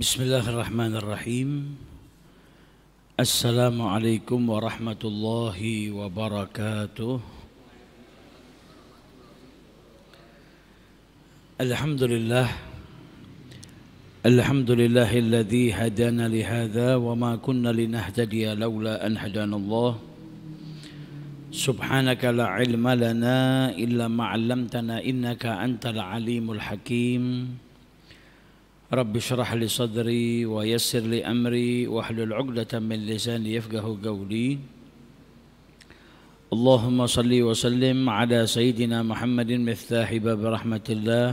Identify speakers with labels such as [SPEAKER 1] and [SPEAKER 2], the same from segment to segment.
[SPEAKER 1] بسم الله
[SPEAKER 2] الرحمن الرحيم السلام عليكم ورحمة الله
[SPEAKER 1] وبركاته الحمد لله الحمد لله الذي هدانا لهذا وما كنا لنهتدي لولا أن هدانا الله سبحانك لا علم لنا إلا ما علمتنا إنك
[SPEAKER 2] أنت العليم الحكيم رب اشرح لي صدري ويسر لي أمري واحلل عقدة من لساني يفقه قولي اللهم صل وسلم على سيدنا محمد مفتاح باب رحمة الله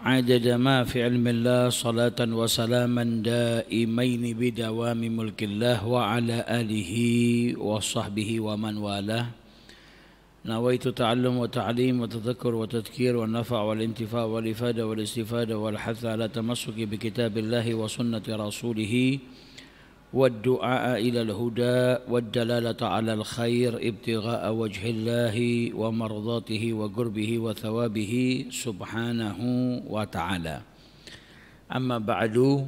[SPEAKER 2] عدد ما في علم الله صلاة وسلاما دائمين بدوام ملك الله وعلى آله وصحبه
[SPEAKER 1] ومن والاه نويت تعلم وتعليم وتذكر وتذكير والنفع والانتفاع والإفادة والاستفادة والحث على تمسك بكتاب الله
[SPEAKER 2] وسنة رسوله والدعاء إلى الهدى والدلالة على الخير ابتغاء وجه الله ومرضاته وقربه وثوابه سبحانه وتعالى أما بعد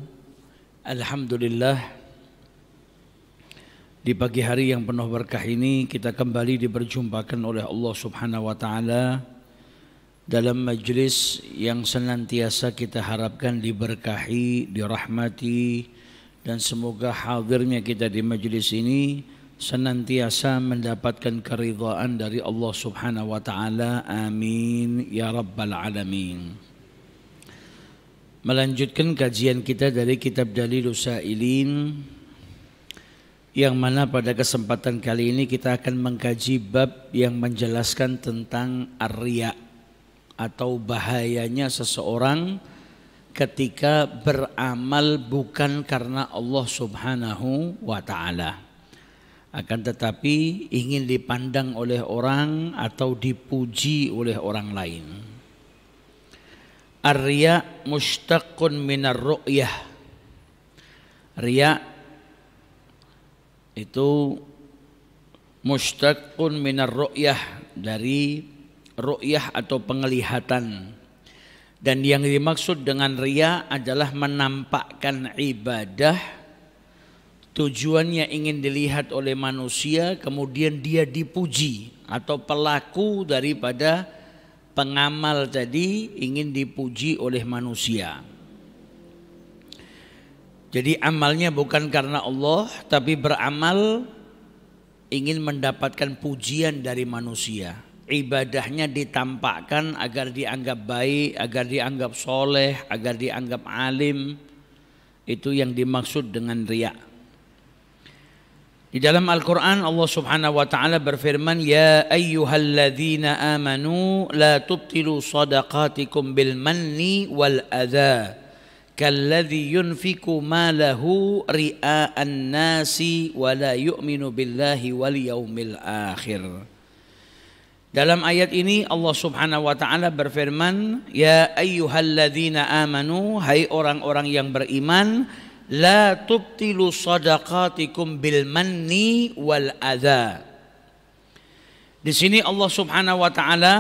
[SPEAKER 2] الحمد لله Di pagi hari yang penuh berkah ini kita kembali diperjumpakan oleh Allah Subhanahu wa taala dalam majlis yang senantiasa kita harapkan diberkahi, dirahmati dan semoga hadirnya kita di majlis ini senantiasa mendapatkan keridhaan dari Allah Subhanahu wa taala. Amin ya rabbal alamin. Melanjutkan kajian kita dari kitab Dalilus Sa'ilin yang mana pada kesempatan kali ini kita akan mengkaji bab yang menjelaskan tentang arya atau bahayanya seseorang ketika beramal bukan karena Allah Subhanahu wa taala. Akan tetapi ingin dipandang oleh orang atau dipuji oleh orang lain. Arya mustaqun minar ru'yah. Riya itu mustaqun minar ru'yah dari ru'yah atau penglihatan dan yang dimaksud dengan ria adalah menampakkan ibadah tujuannya ingin dilihat oleh manusia kemudian dia dipuji atau pelaku daripada pengamal tadi ingin dipuji oleh manusia jadi amalnya bukan karena Allah tapi beramal ingin mendapatkan pujian dari manusia. Ibadahnya ditampakkan agar dianggap baik, agar dianggap soleh, agar dianggap alim. Itu yang dimaksud dengan riya. Di dalam Al-Quran Allah subhanahu wa ta'ala berfirman Ya ayyuhalladzina amanu la tubtilu sadaqatikum bil manni wal adha kalladhi yunfiku malahu ria'an nasi wa la yu'minu billahi wal yaumil akhir. Dalam ayat ini Allah Subhanahu wa taala berfirman, "Ya ayyuhalladzina amanu, hai orang-orang yang beriman, la tubtilu sadaqatikum bil manni wal adha Di sini Allah Subhanahu wa taala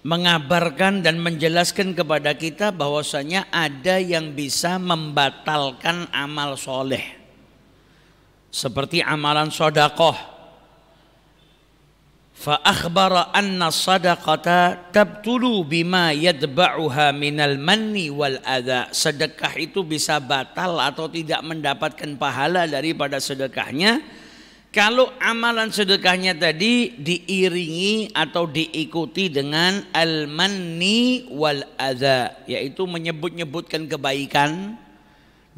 [SPEAKER 2] mengabarkan dan menjelaskan kepada kita bahwasanya ada yang bisa membatalkan amal soleh seperti amalan sodakoh fa akhbara anna sadaqata tabtulu bima yadba'uha minal manni wal adha sedekah itu bisa batal atau tidak mendapatkan pahala daripada sedekahnya kalau amalan sedekahnya tadi diiringi atau diikuti dengan al-manni wal adza, yaitu menyebut-nyebutkan kebaikan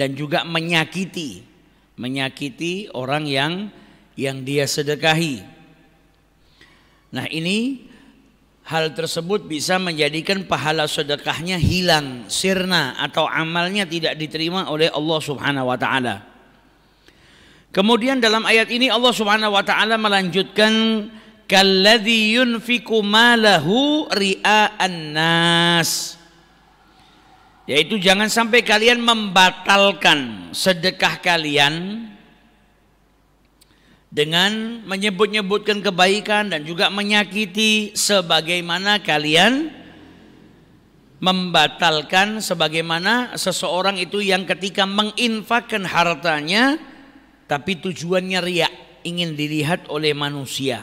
[SPEAKER 2] dan juga menyakiti, menyakiti orang yang yang dia sedekahi. Nah, ini hal tersebut bisa menjadikan pahala sedekahnya hilang, sirna atau amalnya tidak diterima oleh Allah Subhanahu wa taala. Kemudian dalam ayat ini Allah Subhanahu wa taala melanjutkan kalladzi yunfiku malahu ria'an nas. Yaitu jangan sampai kalian membatalkan sedekah kalian dengan menyebut-nyebutkan kebaikan dan juga menyakiti sebagaimana kalian membatalkan sebagaimana seseorang itu yang ketika menginfakkan hartanya tapi tujuannya riak, ingin dilihat oleh manusia.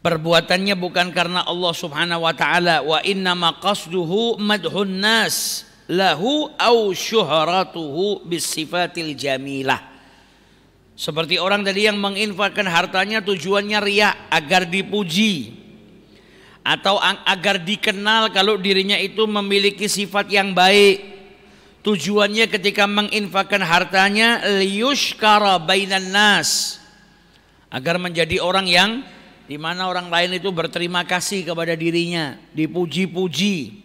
[SPEAKER 2] Perbuatannya bukan karena Allah Subhanahu wa taala wa inna ma qasduhu madhun nas lahu au syuhratuhu bisifatil jamilah. Seperti orang tadi yang menginfakkan hartanya tujuannya riak agar dipuji atau agar dikenal kalau dirinya itu memiliki sifat yang baik Tujuannya ketika menginfakkan hartanya liyushkara bainan nas agar menjadi orang yang di mana orang lain itu berterima kasih kepada dirinya, dipuji-puji.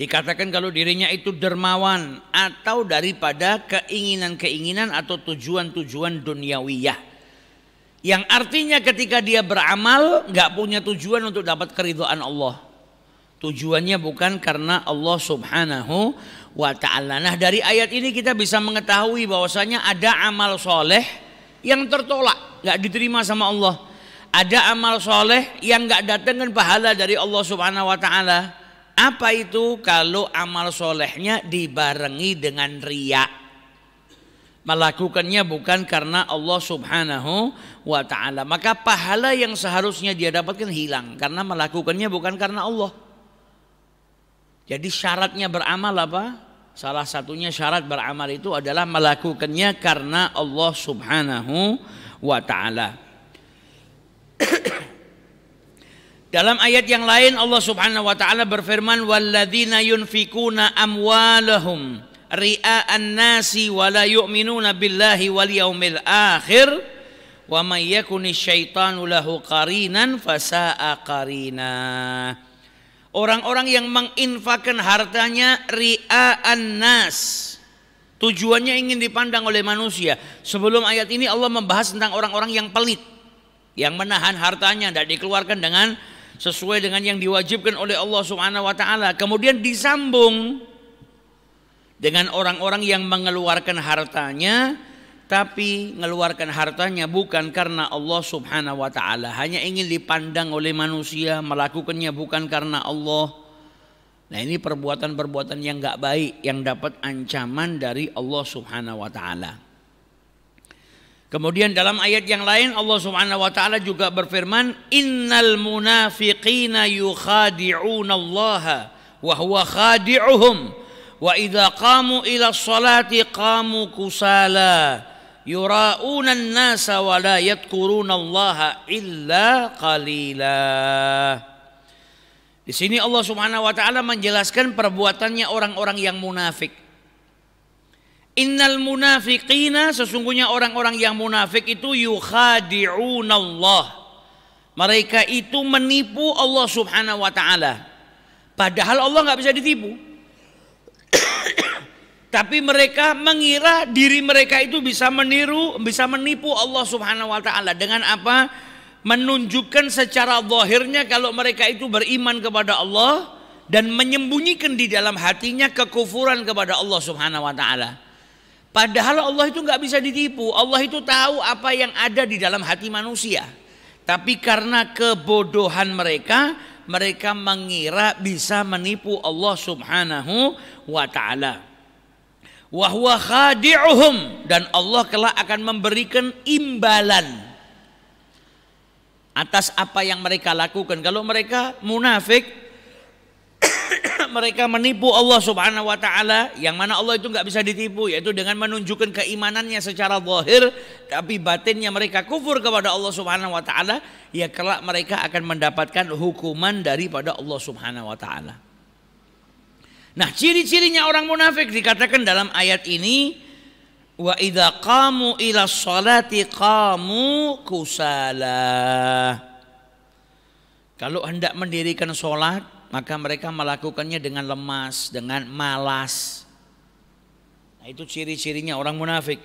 [SPEAKER 2] Dikatakan kalau dirinya itu dermawan atau daripada keinginan-keinginan atau tujuan-tujuan duniawiyah. Yang artinya ketika dia beramal nggak punya tujuan untuk dapat keridhaan Allah. Tujuannya bukan karena Allah Subhanahu wa taala. Nah, dari ayat ini kita bisa mengetahui bahwasanya ada amal soleh yang tertolak, Gak diterima sama Allah. Ada amal soleh yang nggak datangkan pahala dari Allah Subhanahu wa taala. Apa itu kalau amal solehnya dibarengi dengan riak? melakukannya bukan karena Allah Subhanahu wa taala. Maka pahala yang seharusnya dia dapatkan hilang karena melakukannya bukan karena Allah. Jadi syaratnya beramal apa? Salah satunya syarat beramal itu adalah melakukannya karena Allah Subhanahu wa taala. Dalam ayat yang lain Allah Subhanahu wa taala berfirman walladzina yunfikuna amwalahum ria'an nasi wa la yu'minuna billahi wal yaumil akhir wa may yakuni syaitanu lahu qarinan fasa'a qarina. Orang-orang yang menginfakkan hartanya ria'an nas. Tujuannya ingin dipandang oleh manusia. Sebelum ayat ini Allah membahas tentang orang-orang yang pelit. Yang menahan hartanya dan dikeluarkan dengan sesuai dengan yang diwajibkan oleh Allah Subhanahu wa taala. Kemudian disambung dengan orang-orang yang mengeluarkan hartanya tapi mengeluarkan hartanya bukan karena Allah Subhanahu wa taala, hanya ingin dipandang oleh manusia, melakukannya bukan karena Allah. Nah, ini perbuatan-perbuatan yang enggak baik yang dapat ancaman dari Allah Subhanahu wa taala. Kemudian dalam ayat yang lain Allah Subhanahu wa taala juga berfirman, "Innal munafiqina yukhadi'una Allah wa huwa khadi'uhum wa idza qamu ila sholati qamu kusala." nasa illa qalila. Di sini Allah Subhanahu wa taala menjelaskan perbuatannya orang-orang yang munafik. Innal munafiqina sesungguhnya orang-orang yang munafik itu yukhadi'unallah Allah. Mereka itu menipu Allah Subhanahu wa taala. Padahal Allah nggak bisa ditipu. Tapi mereka mengira diri mereka itu bisa meniru, bisa menipu Allah Subhanahu wa taala dengan apa? Menunjukkan secara zahirnya kalau mereka itu beriman kepada Allah dan menyembunyikan di dalam hatinya kekufuran kepada Allah Subhanahu wa taala. Padahal Allah itu nggak bisa ditipu. Allah itu tahu apa yang ada di dalam hati manusia. Tapi karena kebodohan mereka, mereka mengira bisa menipu Allah Subhanahu wa taala. Wahwa khadi'uhum. Dan Allah kelak akan memberikan imbalan. Atas apa yang mereka lakukan. Kalau mereka munafik. mereka menipu Allah subhanahu wa ta'ala. Yang mana Allah itu nggak bisa ditipu. Yaitu dengan menunjukkan keimanannya secara zahir. Tapi batinnya mereka kufur kepada Allah subhanahu wa ta'ala. Ya kelak mereka akan mendapatkan hukuman daripada Allah subhanahu wa ta'ala. Nah, ciri-cirinya orang munafik dikatakan dalam ayat ini wa idza qamu ila sholati qamu kusala. Kalau hendak mendirikan sholat, maka mereka melakukannya dengan lemas, dengan malas. Nah, itu ciri-cirinya orang munafik.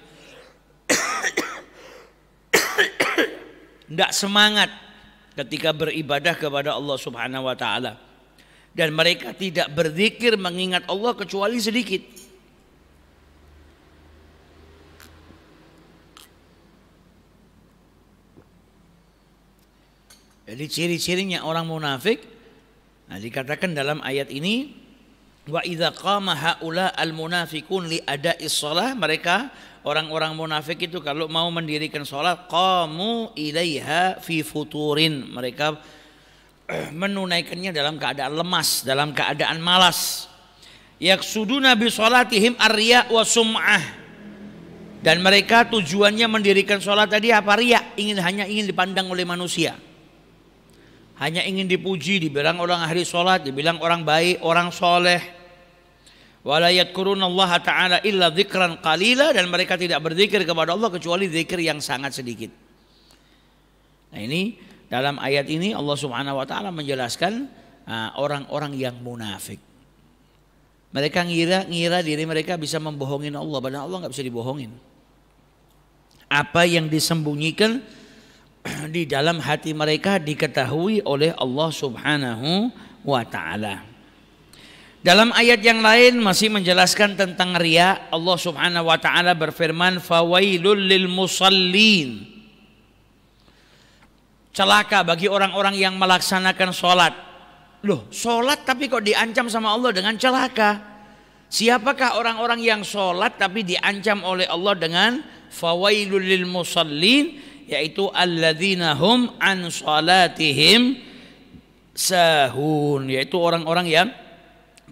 [SPEAKER 2] Tidak semangat ketika beribadah kepada Allah Subhanahu wa taala dan mereka tidak berzikir mengingat Allah kecuali sedikit. Jadi ciri-cirinya orang munafik nah dikatakan dalam ayat ini wa idza qama haula al munafikun li ada'i shalah mereka orang-orang munafik itu kalau mau mendirikan salat qamu ilaiha fi futurin mereka menunaikannya dalam keadaan lemas, dalam keadaan malas. Yaksudu nabi sholatihim arya wa sum'ah. Dan mereka tujuannya mendirikan sholat tadi apa ria Ingin hanya ingin dipandang oleh manusia. Hanya ingin dipuji, dibilang orang ahli sholat, dibilang orang baik, orang soleh. Allah ta'ala illa dzikran qalila dan mereka tidak berzikir kepada Allah kecuali zikir yang sangat sedikit. Nah ini dalam ayat ini Allah Subhanahu wa taala menjelaskan ah, orang-orang yang munafik. Mereka ngira ngira diri mereka bisa membohongin Allah, padahal Allah nggak bisa dibohongin. Apa yang disembunyikan di dalam hati mereka diketahui oleh Allah Subhanahu wa taala. Dalam ayat yang lain masih menjelaskan tentang ria, Allah Subhanahu wa taala berfirman, "Fawailul lil musallin." Celaka bagi orang-orang yang melaksanakan sholat. Loh, sholat tapi kok diancam sama Allah dengan celaka? Siapakah orang-orang yang sholat tapi diancam oleh Allah dengan fawailul lil musallin yaitu alladzina hum an salatihim sahun yaitu orang-orang yang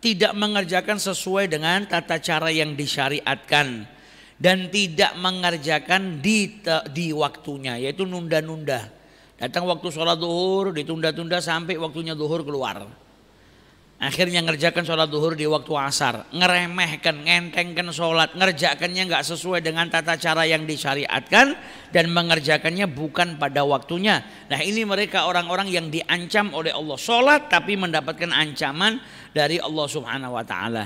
[SPEAKER 2] tidak mengerjakan sesuai dengan tata cara yang disyariatkan dan tidak mengerjakan di di waktunya yaitu nunda-nunda Datang waktu sholat duhur, ditunda-tunda sampai waktunya duhur keluar. Akhirnya ngerjakan sholat duhur di waktu asar. Ngeremehkan, ngentengkan sholat. Ngerjakannya nggak sesuai dengan tata cara yang disyariatkan. Dan mengerjakannya bukan pada waktunya. Nah ini mereka orang-orang yang diancam oleh Allah. Sholat tapi mendapatkan ancaman dari Allah subhanahu wa ta'ala.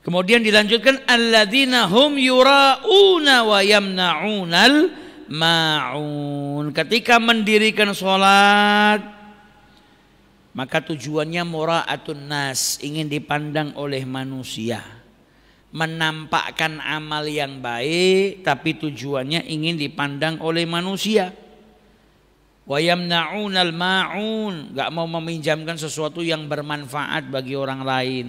[SPEAKER 2] Kemudian dilanjutkan. Alladzina hum yura'una wa yamna'unal ma'un. Ketika mendirikan sholat, maka tujuannya mura'atun nas, ingin dipandang oleh manusia. Menampakkan amal yang baik, tapi tujuannya ingin dipandang oleh manusia. Wayamnaun al maun, nggak mau meminjamkan sesuatu yang bermanfaat bagi orang lain.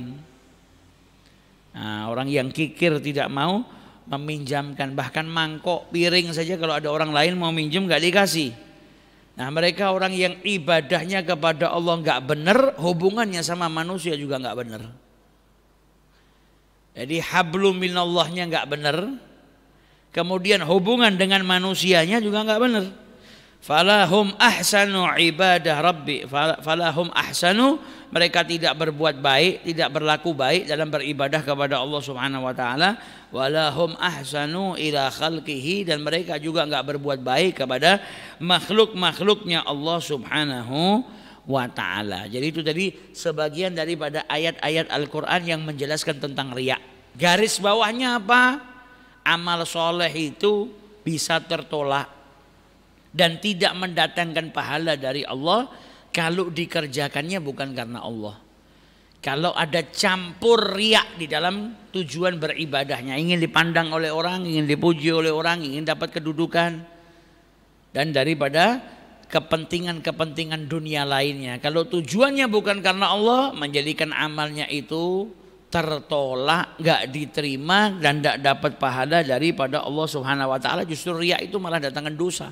[SPEAKER 2] Nah, orang yang kikir tidak mau meminjamkan bahkan mangkok piring saja kalau ada orang lain mau minjem nggak dikasih nah mereka orang yang ibadahnya kepada Allah nggak benar hubungannya sama manusia juga nggak benar jadi hablum minallahnya nggak benar kemudian hubungan dengan manusianya juga nggak benar falahum ahsanu ibadah rabbi falahum ahsanu mereka tidak berbuat baik, tidak berlaku baik dalam beribadah kepada Allah Subhanahu wa taala, walahum ahsanu ila khalqihi dan mereka juga enggak berbuat baik kepada makhluk-makhluknya Allah Subhanahu wa taala. Jadi itu tadi sebagian daripada ayat-ayat Al-Qur'an yang menjelaskan tentang riya. Garis bawahnya apa? Amal soleh itu bisa tertolak dan tidak mendatangkan pahala dari Allah kalau dikerjakannya bukan karena Allah. Kalau ada campur riak di dalam tujuan beribadahnya, ingin dipandang oleh orang, ingin dipuji oleh orang, ingin dapat kedudukan dan daripada kepentingan-kepentingan dunia lainnya. Kalau tujuannya bukan karena Allah, menjadikan amalnya itu tertolak, gak diterima dan gak dapat pahala daripada Allah Subhanahu wa taala. Justru riak itu malah datangkan dosa.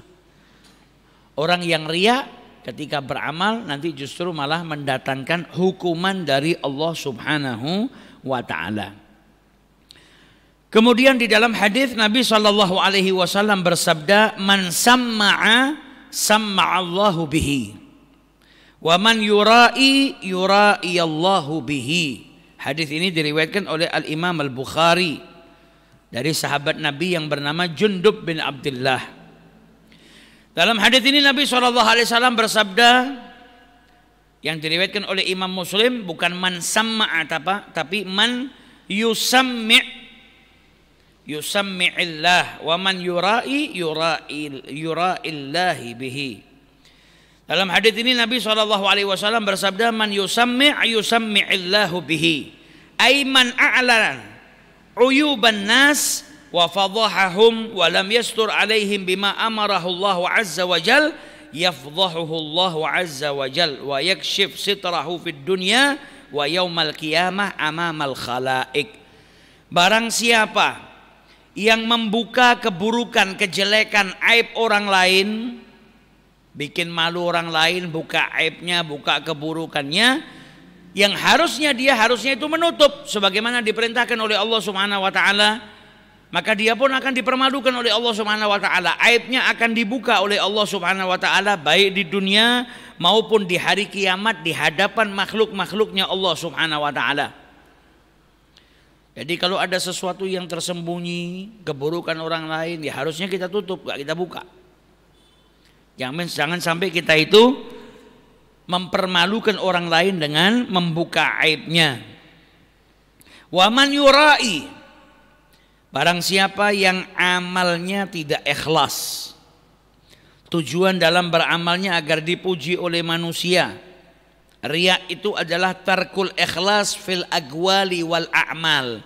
[SPEAKER 2] Orang yang riak ketika beramal nanti justru malah mendatangkan hukuman dari Allah Subhanahu wa taala. Kemudian di dalam hadis Nabi Shallallahu alaihi wasallam bersabda, "Man samma'a Allahu bihi." Wa man yura'i yura'i Allahu bihi. Hadis ini diriwayatkan oleh Al-Imam Al-Bukhari dari sahabat Nabi yang bernama Jundub bin Abdullah. Dalam hadis ini Nabi Shallallahu Alaihi Wasallam bersabda yang diriwayatkan oleh Imam Muslim bukan man sama'at apa tapi man yusammi' yusammi'illah wa man yura'i yurai yura'illahi bihi. Dalam hadis ini Nabi Shallallahu Alaihi Wasallam bersabda man yusammi' yusammi'illahu bihi. Aiman a'lan uyuban nas وفضحهم ولم يستر عليهم بما أمره الله عز وجل يفضحه الله عز وجل ويكشف ستره في الدنيا ويوم القيامة أمام الخلائق barang siapa yang membuka keburukan kejelekan aib orang lain bikin malu orang lain buka aibnya buka keburukannya yang harusnya dia harusnya itu menutup sebagaimana diperintahkan oleh Allah Subhanahu wa taala maka dia pun akan dipermalukan oleh Allah Subhanahu wa taala. Aibnya akan dibuka oleh Allah Subhanahu wa taala baik di dunia maupun di hari kiamat di hadapan makhluk-makhluknya Allah Subhanahu wa taala. Jadi kalau ada sesuatu yang tersembunyi, keburukan orang lain, ya harusnya kita tutup, gak kita buka. Jangan jangan sampai kita itu mempermalukan orang lain dengan membuka aibnya. Waman yurai Barang siapa yang amalnya tidak ikhlas. Tujuan dalam beramalnya agar dipuji oleh manusia. Ria itu adalah tarkul ikhlas fil agwali wal a'mal.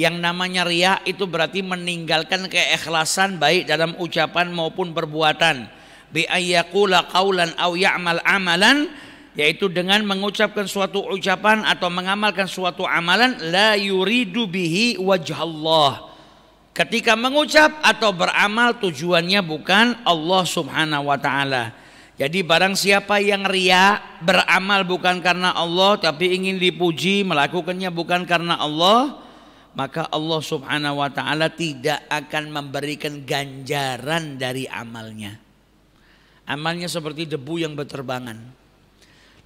[SPEAKER 2] Yang namanya ria itu berarti meninggalkan keikhlasan baik dalam ucapan maupun perbuatan. Bi ayyakula qawlan au ya'mal amalan yaitu dengan mengucapkan suatu ucapan atau mengamalkan suatu amalan la yuridu bihi Allah ketika mengucap atau beramal tujuannya bukan Allah Subhanahu wa taala jadi barang siapa yang ria beramal bukan karena Allah tapi ingin dipuji melakukannya bukan karena Allah maka Allah Subhanahu wa taala tidak akan memberikan ganjaran dari amalnya. Amalnya seperti debu yang berterbangan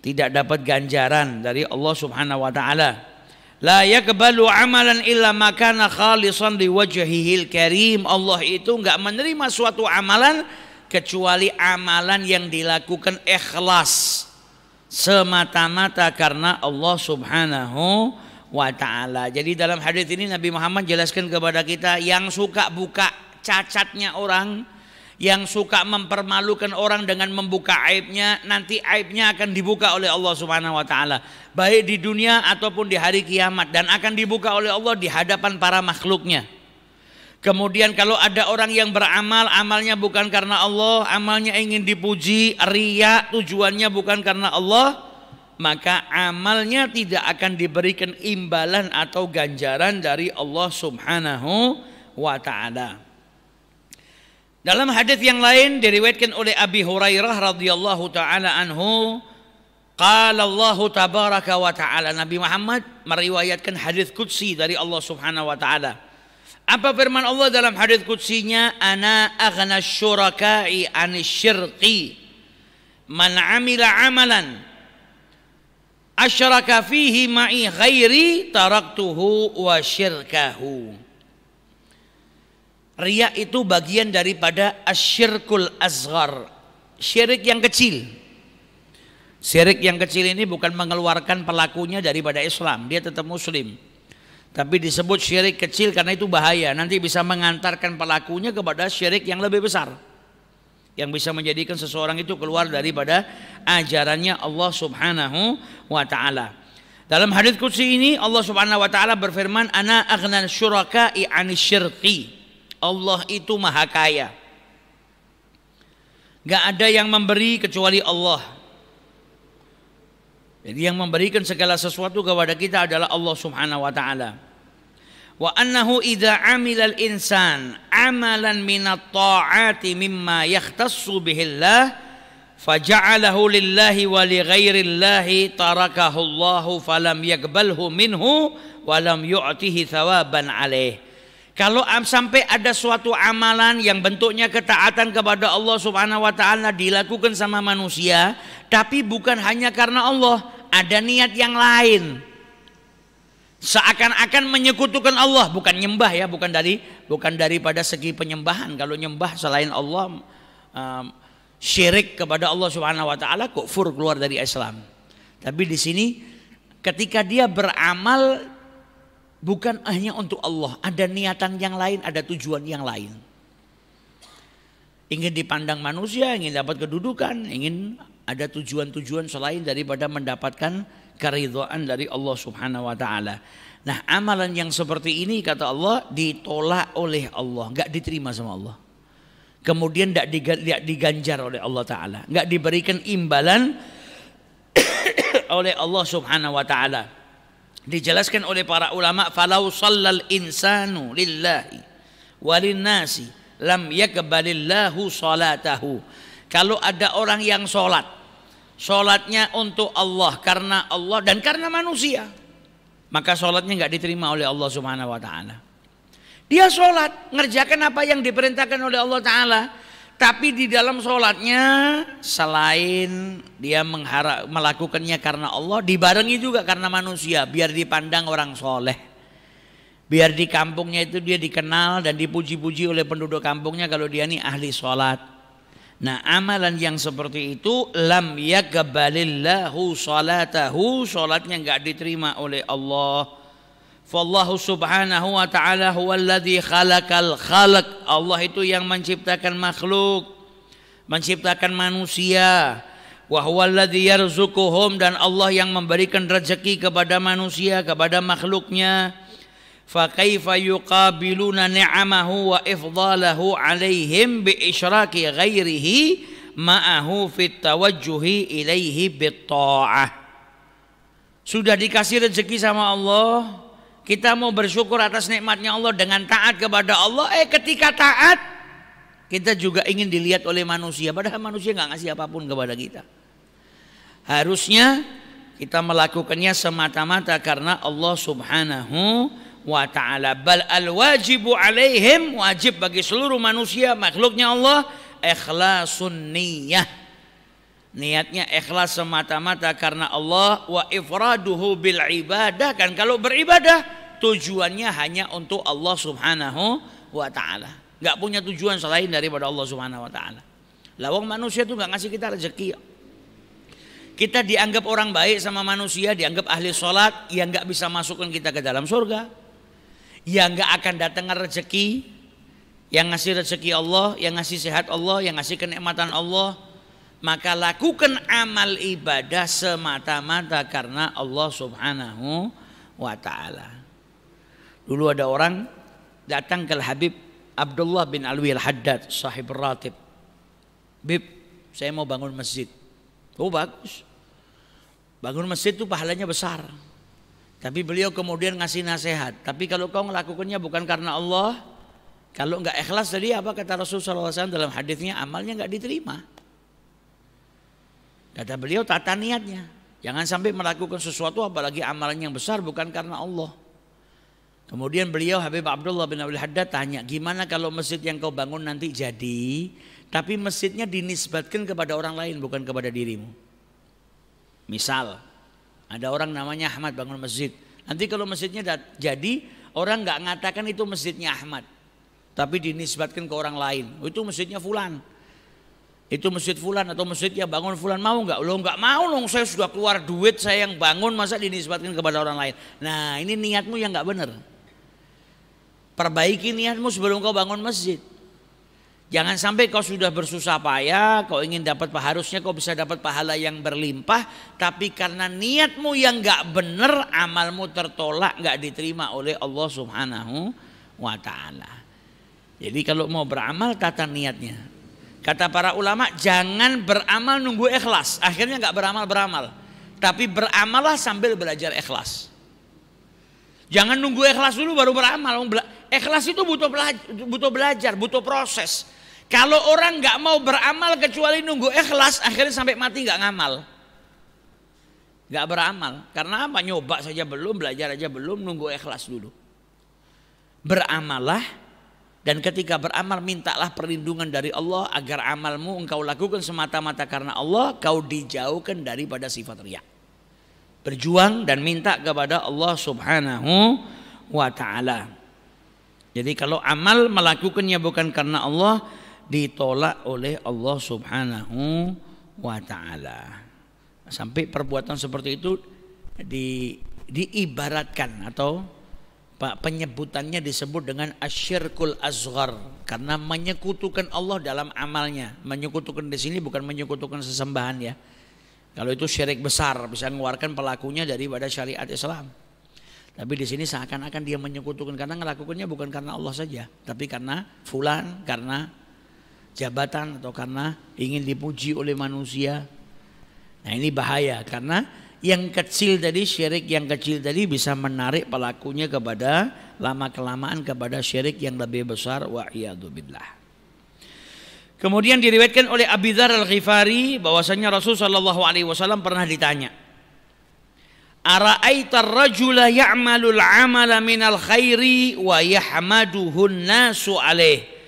[SPEAKER 2] tidak dapat ganjaran dari Allah Subhanahu wa taala. La yakbalu amalan illa kana khalisan li wajhihil karim. Allah itu enggak menerima suatu amalan kecuali amalan yang dilakukan ikhlas semata-mata karena Allah Subhanahu wa taala. Jadi dalam hadis ini Nabi Muhammad jelaskan kepada kita yang suka buka cacatnya orang yang suka mempermalukan orang dengan membuka aibnya, nanti aibnya akan dibuka oleh Allah Subhanahu wa taala, baik di dunia ataupun di hari kiamat dan akan dibuka oleh Allah di hadapan para makhluknya. Kemudian kalau ada orang yang beramal, amalnya bukan karena Allah, amalnya ingin dipuji, ria, tujuannya bukan karena Allah, maka amalnya tidak akan diberikan imbalan atau ganjaran dari Allah Subhanahu wa taala. Dalam hadis yang lain diriwayatkan oleh Abi Hurairah radhiyallahu taala anhu, qala Allah tabaraka wa taala Nabi Muhammad meriwayatkan hadis qudsi dari Allah Subhanahu wa taala. Apa firman Allah dalam hadis qudsinya? Ana aghna syuraka'i anisyirqi. Man amila amalan asyraka fihi ma'i ghairi taraktuhu wa syirkahu. Ria itu bagian daripada asyirkul azhar Syirik yang kecil. Syirik yang kecil ini bukan mengeluarkan pelakunya daripada Islam, dia tetap muslim. Tapi disebut syirik kecil karena itu bahaya, nanti bisa mengantarkan pelakunya kepada syirik yang lebih besar. Yang bisa menjadikan seseorang itu keluar daripada ajarannya Allah Subhanahu wa taala. Dalam hadis kudsi ini Allah Subhanahu wa taala berfirman, "Ana agnan syuraka'i 'anil Allah itu maha kaya. Gak ada yang memberi kecuali Allah. Jadi yang memberikan segala sesuatu kepada kita adalah Allah Subhanahu wa taala. Wa annahu idza amilal insan amalan minat ta'ati mimma yahtassu bihillah faja'alahu lillahi wa li ghairillahi tarakahu Allahu falam yaqbalhu minhu wa lam yu'tihi thawaban alaih. Kalau sampai ada suatu amalan yang bentuknya ketaatan kepada Allah Subhanahu wa taala dilakukan sama manusia, tapi bukan hanya karena Allah, ada niat yang lain. Seakan-akan menyekutukan Allah, bukan nyembah ya, bukan dari bukan daripada segi penyembahan. Kalau nyembah selain Allah um, syirik kepada Allah Subhanahu wa taala kufur keluar dari Islam. Tapi di sini ketika dia beramal bukan hanya untuk Allah, ada niatan yang lain, ada tujuan yang lain. Ingin dipandang manusia, ingin dapat kedudukan, ingin ada tujuan-tujuan selain daripada mendapatkan keridhaan dari Allah Subhanahu wa taala. Nah, amalan yang seperti ini kata Allah ditolak oleh Allah, nggak diterima sama Allah. Kemudian tidak diganjar oleh Allah Ta'ala. nggak diberikan imbalan oleh Allah Subhanahu Wa Ta'ala. Dijelaskan oleh para ulama falau sallal insanu lillahi nasi lam yakbalillahu salatahu. Kalau ada orang yang sholat, sholatnya untuk Allah karena Allah dan karena manusia, maka sholatnya nggak diterima oleh Allah Subhanahu Wa Taala. Dia sholat, ngerjakan apa yang diperintahkan oleh Allah Taala, tapi di dalam sholatnya selain dia mengharap, melakukannya karena Allah, dibarengi juga karena manusia, biar dipandang orang soleh. Biar di kampungnya itu dia dikenal dan dipuji-puji oleh penduduk kampungnya kalau dia ini ahli sholat. Nah amalan yang seperti itu lam yakbalillahu sholatahu sholatnya nggak diterima oleh Allah Fallahu subhanahu wa ta'ala huwallazi khalaqal khalq. Allah itu yang menciptakan makhluk, menciptakan manusia. Wa alladhi yarzukuhum dan Allah yang memberikan rezeki kepada manusia, kepada makhluknya. Fa kaifa yuqabiluna ni'amahu wa ifdalahu alaihim bi isyraki ghairihi ma'ahu fit tawajjuhi ilaihi bit ta'ah. Sudah dikasih rezeki sama Allah, kita mau bersyukur atas nikmatnya Allah dengan taat kepada Allah. Eh ketika taat kita juga ingin dilihat oleh manusia. Padahal manusia nggak ngasih apapun kepada kita. Harusnya kita melakukannya semata-mata karena Allah Subhanahu wa taala. Bal al wajibu alaihim wajib bagi seluruh manusia makhluknya Allah ikhlasun niyah niatnya ikhlas semata-mata karena Allah wa ifraduhu bil ibadah kan kalau beribadah tujuannya hanya untuk Allah Subhanahu wa taala nggak punya tujuan selain daripada Allah Subhanahu wa taala lawang manusia tuh nggak ngasih kita rezeki kita dianggap orang baik sama manusia dianggap ahli salat yang nggak bisa masukkan kita ke dalam surga yang nggak akan datang rezeki yang ngasih rezeki Allah yang ngasih sehat Allah yang ngasih kenikmatan Allah maka lakukan amal ibadah semata-mata karena Allah Subhanahu wa taala. Dulu ada orang datang ke Habib Abdullah bin Alwi Al-Haddad, sahib ratib. Bib, saya mau bangun masjid. Oh bagus. Bangun masjid itu pahalanya besar. Tapi beliau kemudian ngasih nasihat. Tapi kalau kau melakukannya bukan karena Allah, kalau nggak ikhlas tadi apa kata Rasulullah SAW dalam hadisnya amalnya nggak diterima. Kata beliau tata niatnya. Jangan sampai melakukan sesuatu apalagi amalan yang besar bukan karena Allah. Kemudian beliau Habib Abdullah bin Abdul Haddad tanya, gimana kalau masjid yang kau bangun nanti jadi, tapi masjidnya dinisbatkan kepada orang lain bukan kepada dirimu. Misal, ada orang namanya Ahmad bangun masjid. Nanti kalau masjidnya jadi, orang nggak ngatakan itu masjidnya Ahmad. Tapi dinisbatkan ke orang lain. Oh, itu masjidnya fulan itu masjid fulan atau masjidnya bangun fulan mau nggak? Lo nggak mau dong, saya sudah keluar duit saya yang bangun masa dinisbatkan kepada orang lain. Nah ini niatmu yang nggak benar. Perbaiki niatmu sebelum kau bangun masjid. Jangan sampai kau sudah bersusah payah, kau ingin dapat harusnya kau bisa dapat pahala yang berlimpah, tapi karena niatmu yang nggak benar, amalmu tertolak, nggak diterima oleh Allah Subhanahu wa taala. Jadi kalau mau beramal tata niatnya. Kata para ulama, jangan beramal nunggu ikhlas. Akhirnya nggak beramal-beramal. Tapi beramallah sambil belajar ikhlas. Jangan nunggu ikhlas dulu baru beramal. Ikhlas itu butuh belajar, butuh belajar, butuh proses. Kalau orang nggak mau beramal kecuali nunggu ikhlas, akhirnya sampai mati nggak ngamal. Gak beramal. Karena apa? Nyoba saja belum, belajar aja belum, nunggu ikhlas dulu. Beramallah dan ketika beramal mintalah perlindungan dari Allah agar amalmu engkau lakukan semata-mata karena Allah kau dijauhkan daripada sifat riak. Berjuang dan minta kepada Allah subhanahu wa ta'ala. Jadi kalau amal melakukannya bukan karena Allah ditolak oleh Allah subhanahu wa ta'ala. Sampai perbuatan seperti itu di, diibaratkan atau penyebutannya disebut dengan asyirkul azhar karena menyekutukan Allah dalam amalnya. Menyekutukan di sini bukan menyekutukan sesembahan ya. Kalau itu syirik besar bisa mengeluarkan pelakunya daripada syariat Islam. Tapi di sini seakan-akan dia menyekutukan karena ngelakukannya bukan karena Allah saja, tapi karena fulan, karena jabatan atau karena ingin dipuji oleh manusia. Nah, ini bahaya karena yang kecil tadi syirik yang kecil tadi bisa menarik pelakunya kepada lama kelamaan kepada syirik yang lebih besar wa billah. Kemudian diriwayatkan oleh Abi Dzar Al-Ghifari bahwasanya Rasul sallallahu alaihi wasallam pernah ditanya ar rajula ya'malul amala minal khairi wa yahmaduhun nasu 'alaihi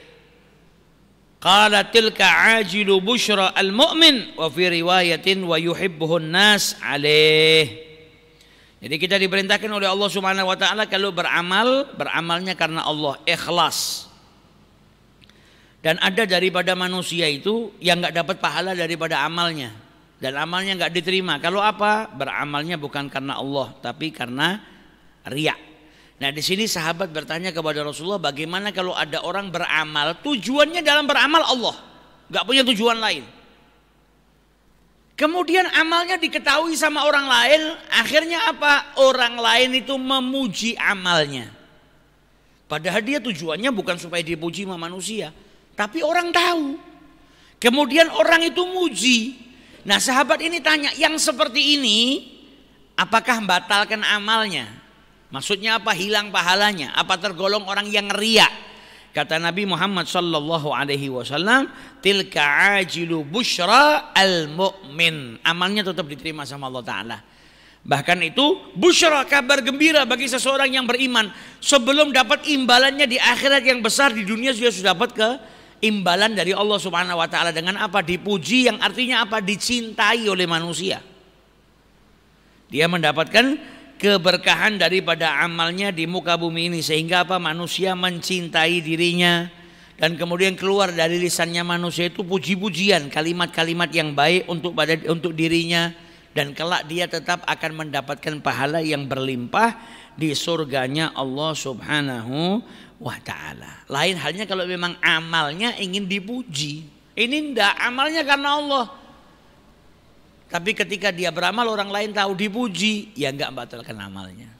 [SPEAKER 2] Qala tilka ajilu bushra al-mu'min wa fi riwayatin wa yuhibbuhun nas alaih. Jadi kita diperintahkan oleh Allah Subhanahu wa taala kalau beramal, beramalnya karena Allah, ikhlas. Dan ada daripada manusia itu yang nggak dapat pahala daripada amalnya dan amalnya nggak diterima. Kalau apa? Beramalnya bukan karena Allah tapi karena riak. Nah di sini sahabat bertanya kepada Rasulullah bagaimana kalau ada orang beramal tujuannya dalam beramal Allah nggak punya tujuan lain. Kemudian amalnya diketahui sama orang lain, akhirnya apa? Orang lain itu memuji amalnya. Padahal dia tujuannya bukan supaya dipuji sama manusia, tapi orang tahu. Kemudian orang itu muji. Nah sahabat ini tanya, yang seperti ini apakah batalkan amalnya? Maksudnya apa? Hilang pahalanya. Apa tergolong orang yang riak? Kata Nabi Muhammad sallallahu alaihi wasallam, "Tilka ajilu bushra al-mu'min." Amalnya tetap diterima sama Allah taala. Bahkan itu bushra kabar gembira bagi seseorang yang beriman sebelum dapat imbalannya di akhirat yang besar di dunia sudah sudah dapat ke imbalan dari Allah Subhanahu wa taala dengan apa? Dipuji yang artinya apa? Dicintai oleh manusia. Dia mendapatkan keberkahan daripada amalnya di muka bumi ini sehingga apa manusia mencintai dirinya dan kemudian keluar dari lisannya manusia itu puji-pujian kalimat-kalimat yang baik untuk pada untuk dirinya dan kelak dia tetap akan mendapatkan pahala yang berlimpah di surganya Allah Subhanahu wa taala. Lain halnya kalau memang amalnya ingin dipuji. Ini ndak amalnya karena Allah tapi ketika dia beramal orang lain tahu dipuji, ya enggak membatalkan amalnya.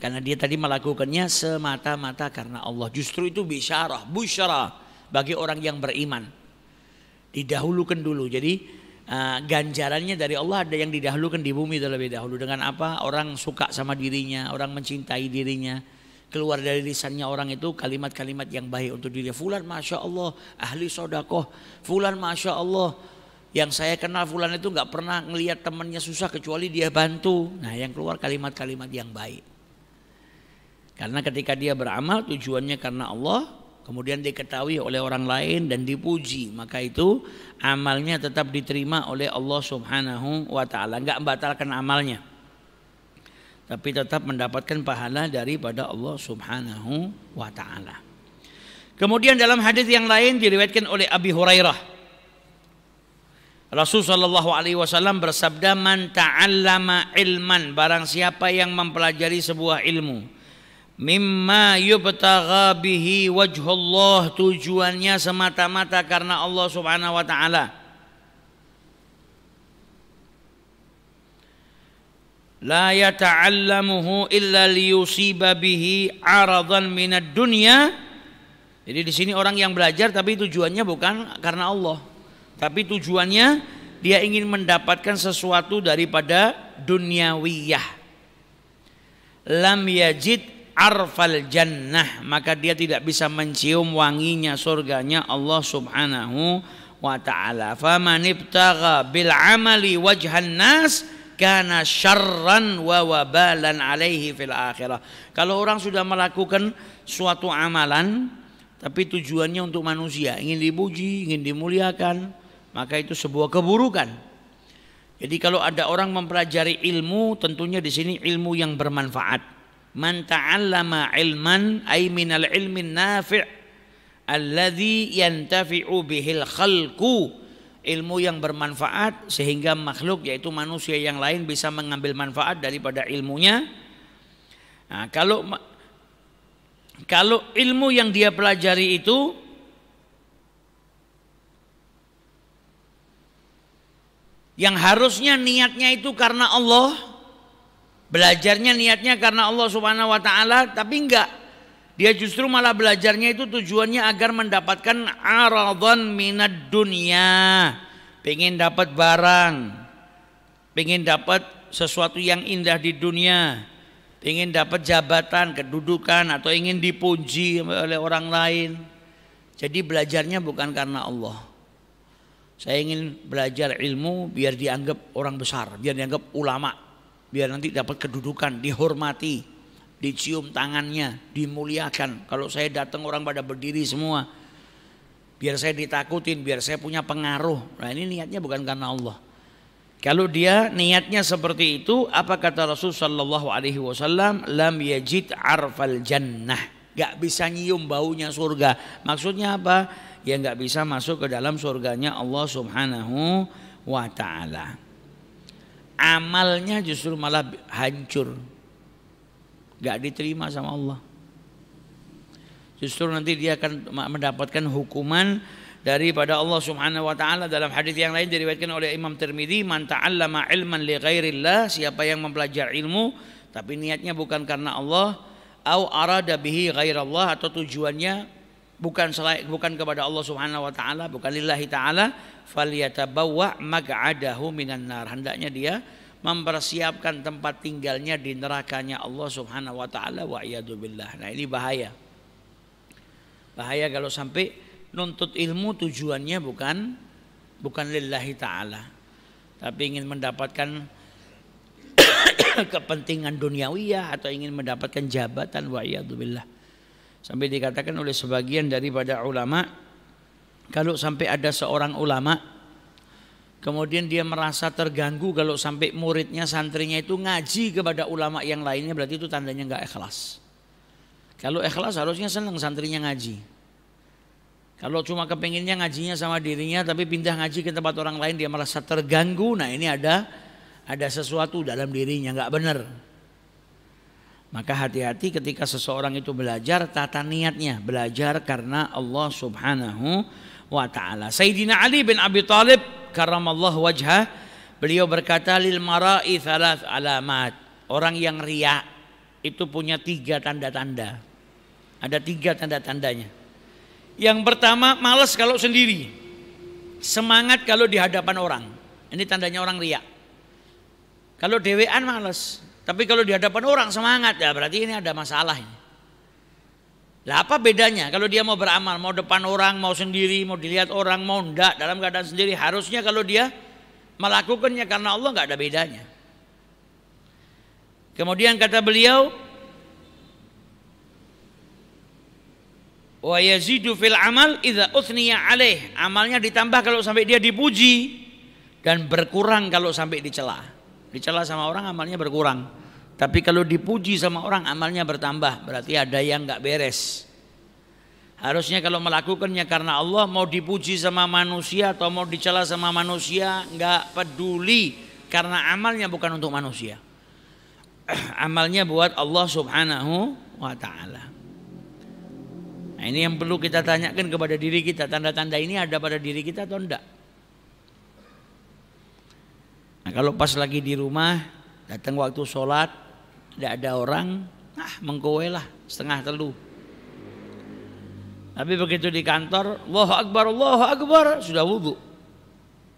[SPEAKER 2] Karena dia tadi melakukannya semata-mata karena Allah. Justru itu bisyarah, busyarah bagi orang yang beriman. Didahulukan dulu. Jadi eh, ganjarannya dari Allah ada yang didahulukan di bumi terlebih dahulu. Dengan apa? Orang suka sama dirinya, orang mencintai dirinya. Keluar dari lisannya orang itu kalimat-kalimat yang baik untuk diri. Fulan Masya Allah, ahli sodakoh. Fulan Masya Allah, yang saya kenal fulan itu nggak pernah ngelihat temannya susah kecuali dia bantu. Nah, yang keluar kalimat-kalimat yang baik. Karena ketika dia beramal tujuannya karena Allah, kemudian diketahui oleh orang lain dan dipuji, maka itu amalnya tetap diterima oleh Allah Subhanahu wa taala, nggak membatalkan amalnya. Tapi tetap mendapatkan pahala daripada Allah Subhanahu wa taala. Kemudian dalam hadis yang lain diriwayatkan oleh Abi Hurairah Rasul saw Alaihi Wasallam bersabda, "Man ta'allama ilman, barang siapa yang mempelajari sebuah ilmu, mimma yubtagha bihi wajhullah tujuannya semata-mata karena Allah Subhanahu wa taala." La yata'allamuhu illa liyusiba bihi aradan minad dunya. Jadi di sini orang yang belajar tapi tujuannya bukan karena Allah. Tapi tujuannya dia ingin mendapatkan sesuatu daripada duniawiyah. Lam yajid arfal jannah maka dia tidak bisa mencium wanginya surganya Allah Subhanahu wa taala faman ibtaga bil amali wajhan nas kana syarran wa wabalan alaihi fil akhirah kalau orang sudah melakukan suatu amalan tapi tujuannya untuk manusia ingin dipuji ingin dimuliakan maka itu sebuah keburukan. Jadi kalau ada orang mempelajari ilmu, tentunya di sini ilmu yang bermanfaat. Man ta'allama ilman ay minal ilmin nafi' alladhi yantafi'u bihil khalqu ilmu yang bermanfaat sehingga makhluk yaitu manusia yang lain bisa mengambil manfaat daripada ilmunya. Nah, kalau kalau ilmu yang dia pelajari itu Yang harusnya niatnya itu karena Allah, belajarnya niatnya karena Allah Subhanahu wa taala, tapi enggak. Dia justru malah belajarnya itu tujuannya agar mendapatkan aradhan minat dunia. Pengen dapat barang, pengen dapat sesuatu yang indah di dunia, ingin dapat jabatan, kedudukan, atau ingin dipuji oleh orang lain. Jadi belajarnya bukan karena Allah. Saya ingin belajar ilmu biar dianggap orang besar, biar dianggap ulama, biar nanti dapat kedudukan, dihormati, dicium tangannya, dimuliakan. Kalau saya datang orang pada berdiri semua, biar saya ditakutin, biar saya punya pengaruh. Nah ini niatnya bukan karena Allah. Kalau dia niatnya seperti itu, apa kata Rasulullah Shallallahu Alaihi Wasallam? Lam yajid arfal jannah. Gak bisa nyium baunya surga. Maksudnya apa? ya nggak bisa masuk ke dalam surganya Allah Subhanahu wa taala. Amalnya justru malah hancur. Gak diterima sama Allah. Justru nanti dia akan mendapatkan hukuman daripada Allah Subhanahu wa taala dalam hadis yang lain diriwayatkan oleh Imam Tirmidzi man ta'allama ilman li siapa yang mempelajari ilmu tapi niatnya bukan karena Allah au arada bihi ghairallah atau tujuannya bukan selain bukan kepada Allah Subhanahu wa taala, bukan lillahi taala, falyatabawwa mag'adahu minan nar. Hendaknya dia mempersiapkan tempat tinggalnya di nerakanya Allah Subhanahu wa taala wa billah. Nah, ini bahaya. Bahaya kalau sampai nuntut ilmu tujuannya bukan bukan lillahi taala, tapi ingin mendapatkan kepentingan duniawiyah atau ingin mendapatkan jabatan wa billah. Sampai dikatakan oleh sebagian daripada ulama, kalau sampai ada seorang ulama, kemudian dia merasa terganggu kalau sampai muridnya, santrinya itu ngaji kepada ulama yang lainnya, berarti itu tandanya nggak ikhlas. Kalau ikhlas harusnya senang santrinya ngaji. Kalau cuma kepenginnya ngajinya sama dirinya, tapi pindah ngaji ke tempat orang lain, dia merasa terganggu. Nah ini ada ada sesuatu dalam dirinya nggak benar. Maka hati-hati ketika seseorang itu belajar tata niatnya, belajar karena Allah Subhanahu wa taala. Sayyidina Ali bin Abi Thalib karamallahu wajah beliau berkata lil mara'i thalath alamat. Orang yang riak itu punya tiga tanda-tanda. Ada tiga tanda-tandanya. Yang pertama malas kalau sendiri. Semangat kalau di hadapan orang. Ini tandanya orang riak Kalau dewean malas, tapi kalau di hadapan orang semangat ya berarti ini ada masalah ini. Lah apa bedanya kalau dia mau beramal, mau depan orang, mau sendiri, mau dilihat orang, mau ndak dalam keadaan sendiri harusnya kalau dia melakukannya karena Allah nggak ada bedanya. Kemudian kata beliau wa yazidu fil amal idza uthniya alaih. Amalnya ditambah kalau sampai dia dipuji dan berkurang kalau sampai dicela. Dicela sama orang amalnya berkurang. Tapi kalau dipuji sama orang amalnya bertambah, berarti ada yang nggak beres. Harusnya kalau melakukannya karena Allah mau dipuji sama manusia atau mau dicela sama manusia nggak peduli karena amalnya bukan untuk manusia. amalnya buat Allah Subhanahu wa taala. Nah, ini yang perlu kita tanyakan kepada diri kita, tanda-tanda ini ada pada diri kita atau enggak? Nah kalau pas lagi di rumah datang waktu sholat tidak ada orang, ah mengkowe lah setengah telu. Tapi begitu di kantor, Allah Akbar, Allah Akbar, sudah wudhu.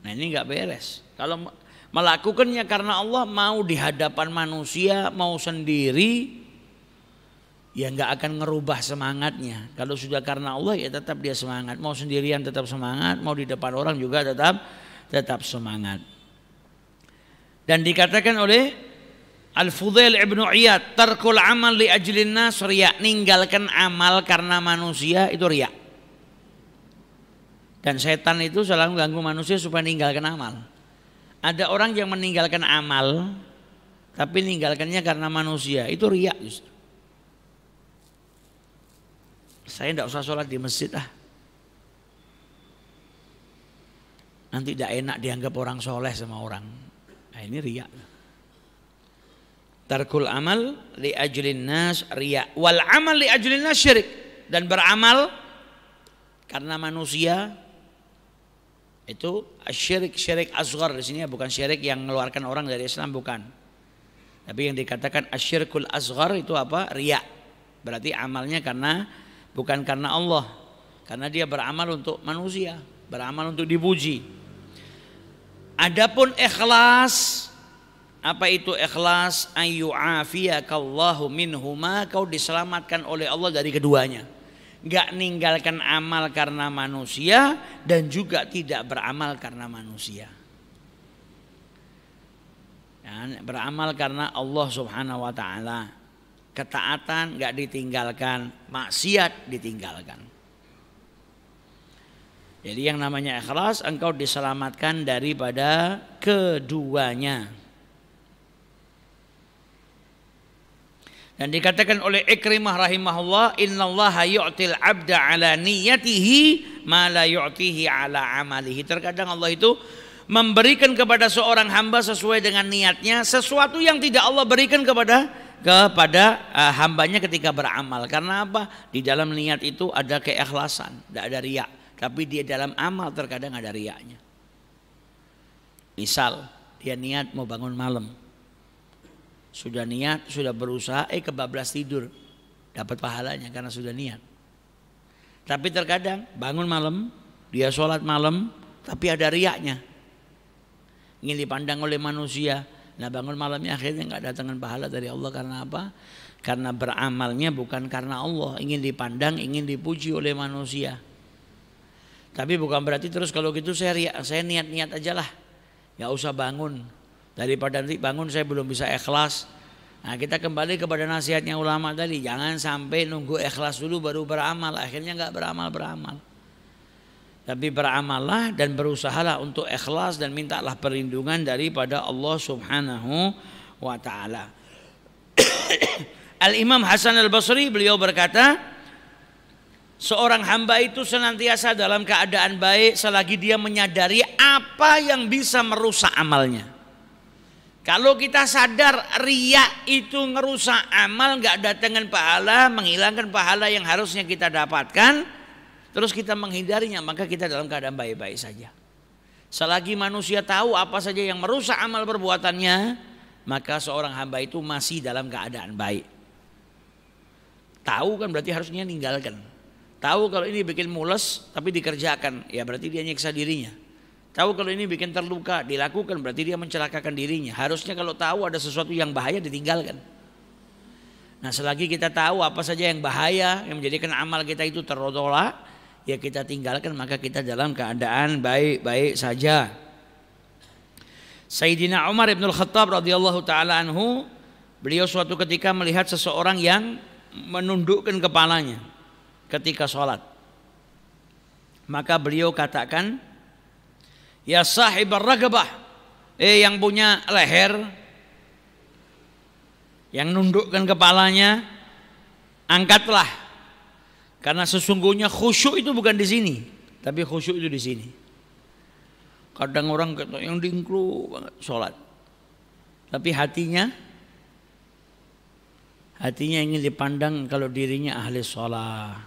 [SPEAKER 2] Nah ini nggak beres. Kalau melakukannya karena Allah mau di hadapan manusia, mau sendiri, ya nggak akan ngerubah semangatnya. Kalau sudah karena Allah ya tetap dia semangat. Mau sendirian tetap semangat, mau di depan orang juga tetap tetap semangat. Dan dikatakan oleh Al-Fudail Ibnu Iyad, tarkul amal li ajlin nas ninggalkan amal karena manusia itu riya. Dan setan itu selalu ganggu manusia supaya ninggalkan amal. Ada orang yang meninggalkan amal tapi ninggalkannya karena manusia, itu riya justru. Saya tidak usah sholat di masjid ah. Nanti tidak enak dianggap orang soleh sama orang. Nah, ini riak. Tarkul amal li ajlin nas riya wal amal li ajlin nas syirik dan beramal karena manusia itu syirik syirik azhar di sini ya, bukan syirik yang mengeluarkan orang dari Islam bukan. Tapi yang dikatakan asyirkul azhar itu apa? Riya. Berarti amalnya karena bukan karena Allah, karena dia beramal untuk manusia, beramal untuk dipuji. Adapun ikhlas apa itu ikhlas ayyuafiyakallahu minhuma kau diselamatkan oleh Allah dari keduanya. Gak ninggalkan amal karena manusia dan juga tidak beramal karena manusia. Dan beramal karena Allah Subhanahu wa taala. Ketaatan gak ditinggalkan, maksiat ditinggalkan. Jadi yang namanya ikhlas engkau diselamatkan daripada keduanya. Dan dikatakan oleh Ikrimah rahimahullah, "Innallaha yu'til 'abda 'ala niyyatihi ma la yu'tihi 'ala 'amalihi." Terkadang Allah itu memberikan kepada seorang hamba sesuai dengan niatnya sesuatu yang tidak Allah berikan kepada kepada uh, hambanya ketika beramal. Karena apa? Di dalam niat itu ada keikhlasan, tidak ada riak tapi dia dalam amal terkadang ada riaknya. Misal dia niat mau bangun malam. Sudah niat, sudah berusaha, eh kebablas tidur. Dapat pahalanya karena sudah niat. Tapi terkadang bangun malam, dia sholat malam, tapi ada riaknya. Ingin dipandang oleh manusia. Nah bangun malamnya akhirnya nggak datangkan pahala dari Allah karena apa? Karena beramalnya bukan karena Allah. Ingin dipandang, ingin dipuji oleh manusia. Tapi bukan berarti terus kalau gitu saya saya niat-niat aja lah. Gak usah bangun. Daripada nanti bangun saya belum bisa ikhlas. Nah kita kembali kepada nasihatnya ulama tadi. Jangan sampai nunggu ikhlas dulu baru beramal. Akhirnya gak beramal-beramal. Tapi beramallah dan berusahalah untuk ikhlas dan mintalah perlindungan daripada Allah subhanahu wa ta'ala. Al-Imam Hasan al-Basri beliau berkata, Seorang hamba itu senantiasa dalam keadaan baik selagi dia menyadari apa yang bisa merusak amalnya. Kalau kita sadar ria itu merusak amal, nggak datangkan pahala, menghilangkan pahala yang harusnya kita dapatkan, terus kita menghindarinya, maka kita dalam keadaan baik-baik saja. Selagi manusia tahu apa saja yang merusak amal perbuatannya, maka seorang hamba itu masih dalam keadaan baik. Tahu kan berarti harusnya ninggalkan Tahu kalau ini bikin mules tapi dikerjakan, ya berarti dia nyiksa dirinya. Tahu kalau ini bikin terluka, dilakukan berarti dia mencelakakan dirinya. Harusnya kalau tahu ada sesuatu yang bahaya ditinggalkan. Nah selagi kita tahu apa saja yang bahaya yang menjadikan amal kita itu terodola, ya kita tinggalkan maka kita dalam keadaan baik-baik saja. Sayyidina Umar ibn Khattab radhiyallahu taala anhu, beliau suatu ketika melihat seseorang yang menundukkan kepalanya ketika sholat. Maka beliau katakan, Ya sahib ragabah, eh yang punya leher, yang nundukkan kepalanya, angkatlah. Karena sesungguhnya khusyuk itu bukan di sini, tapi khusyuk itu di sini. Kadang orang kata yang dingklu banget sholat. Tapi hatinya hatinya ingin dipandang kalau dirinya ahli sholat.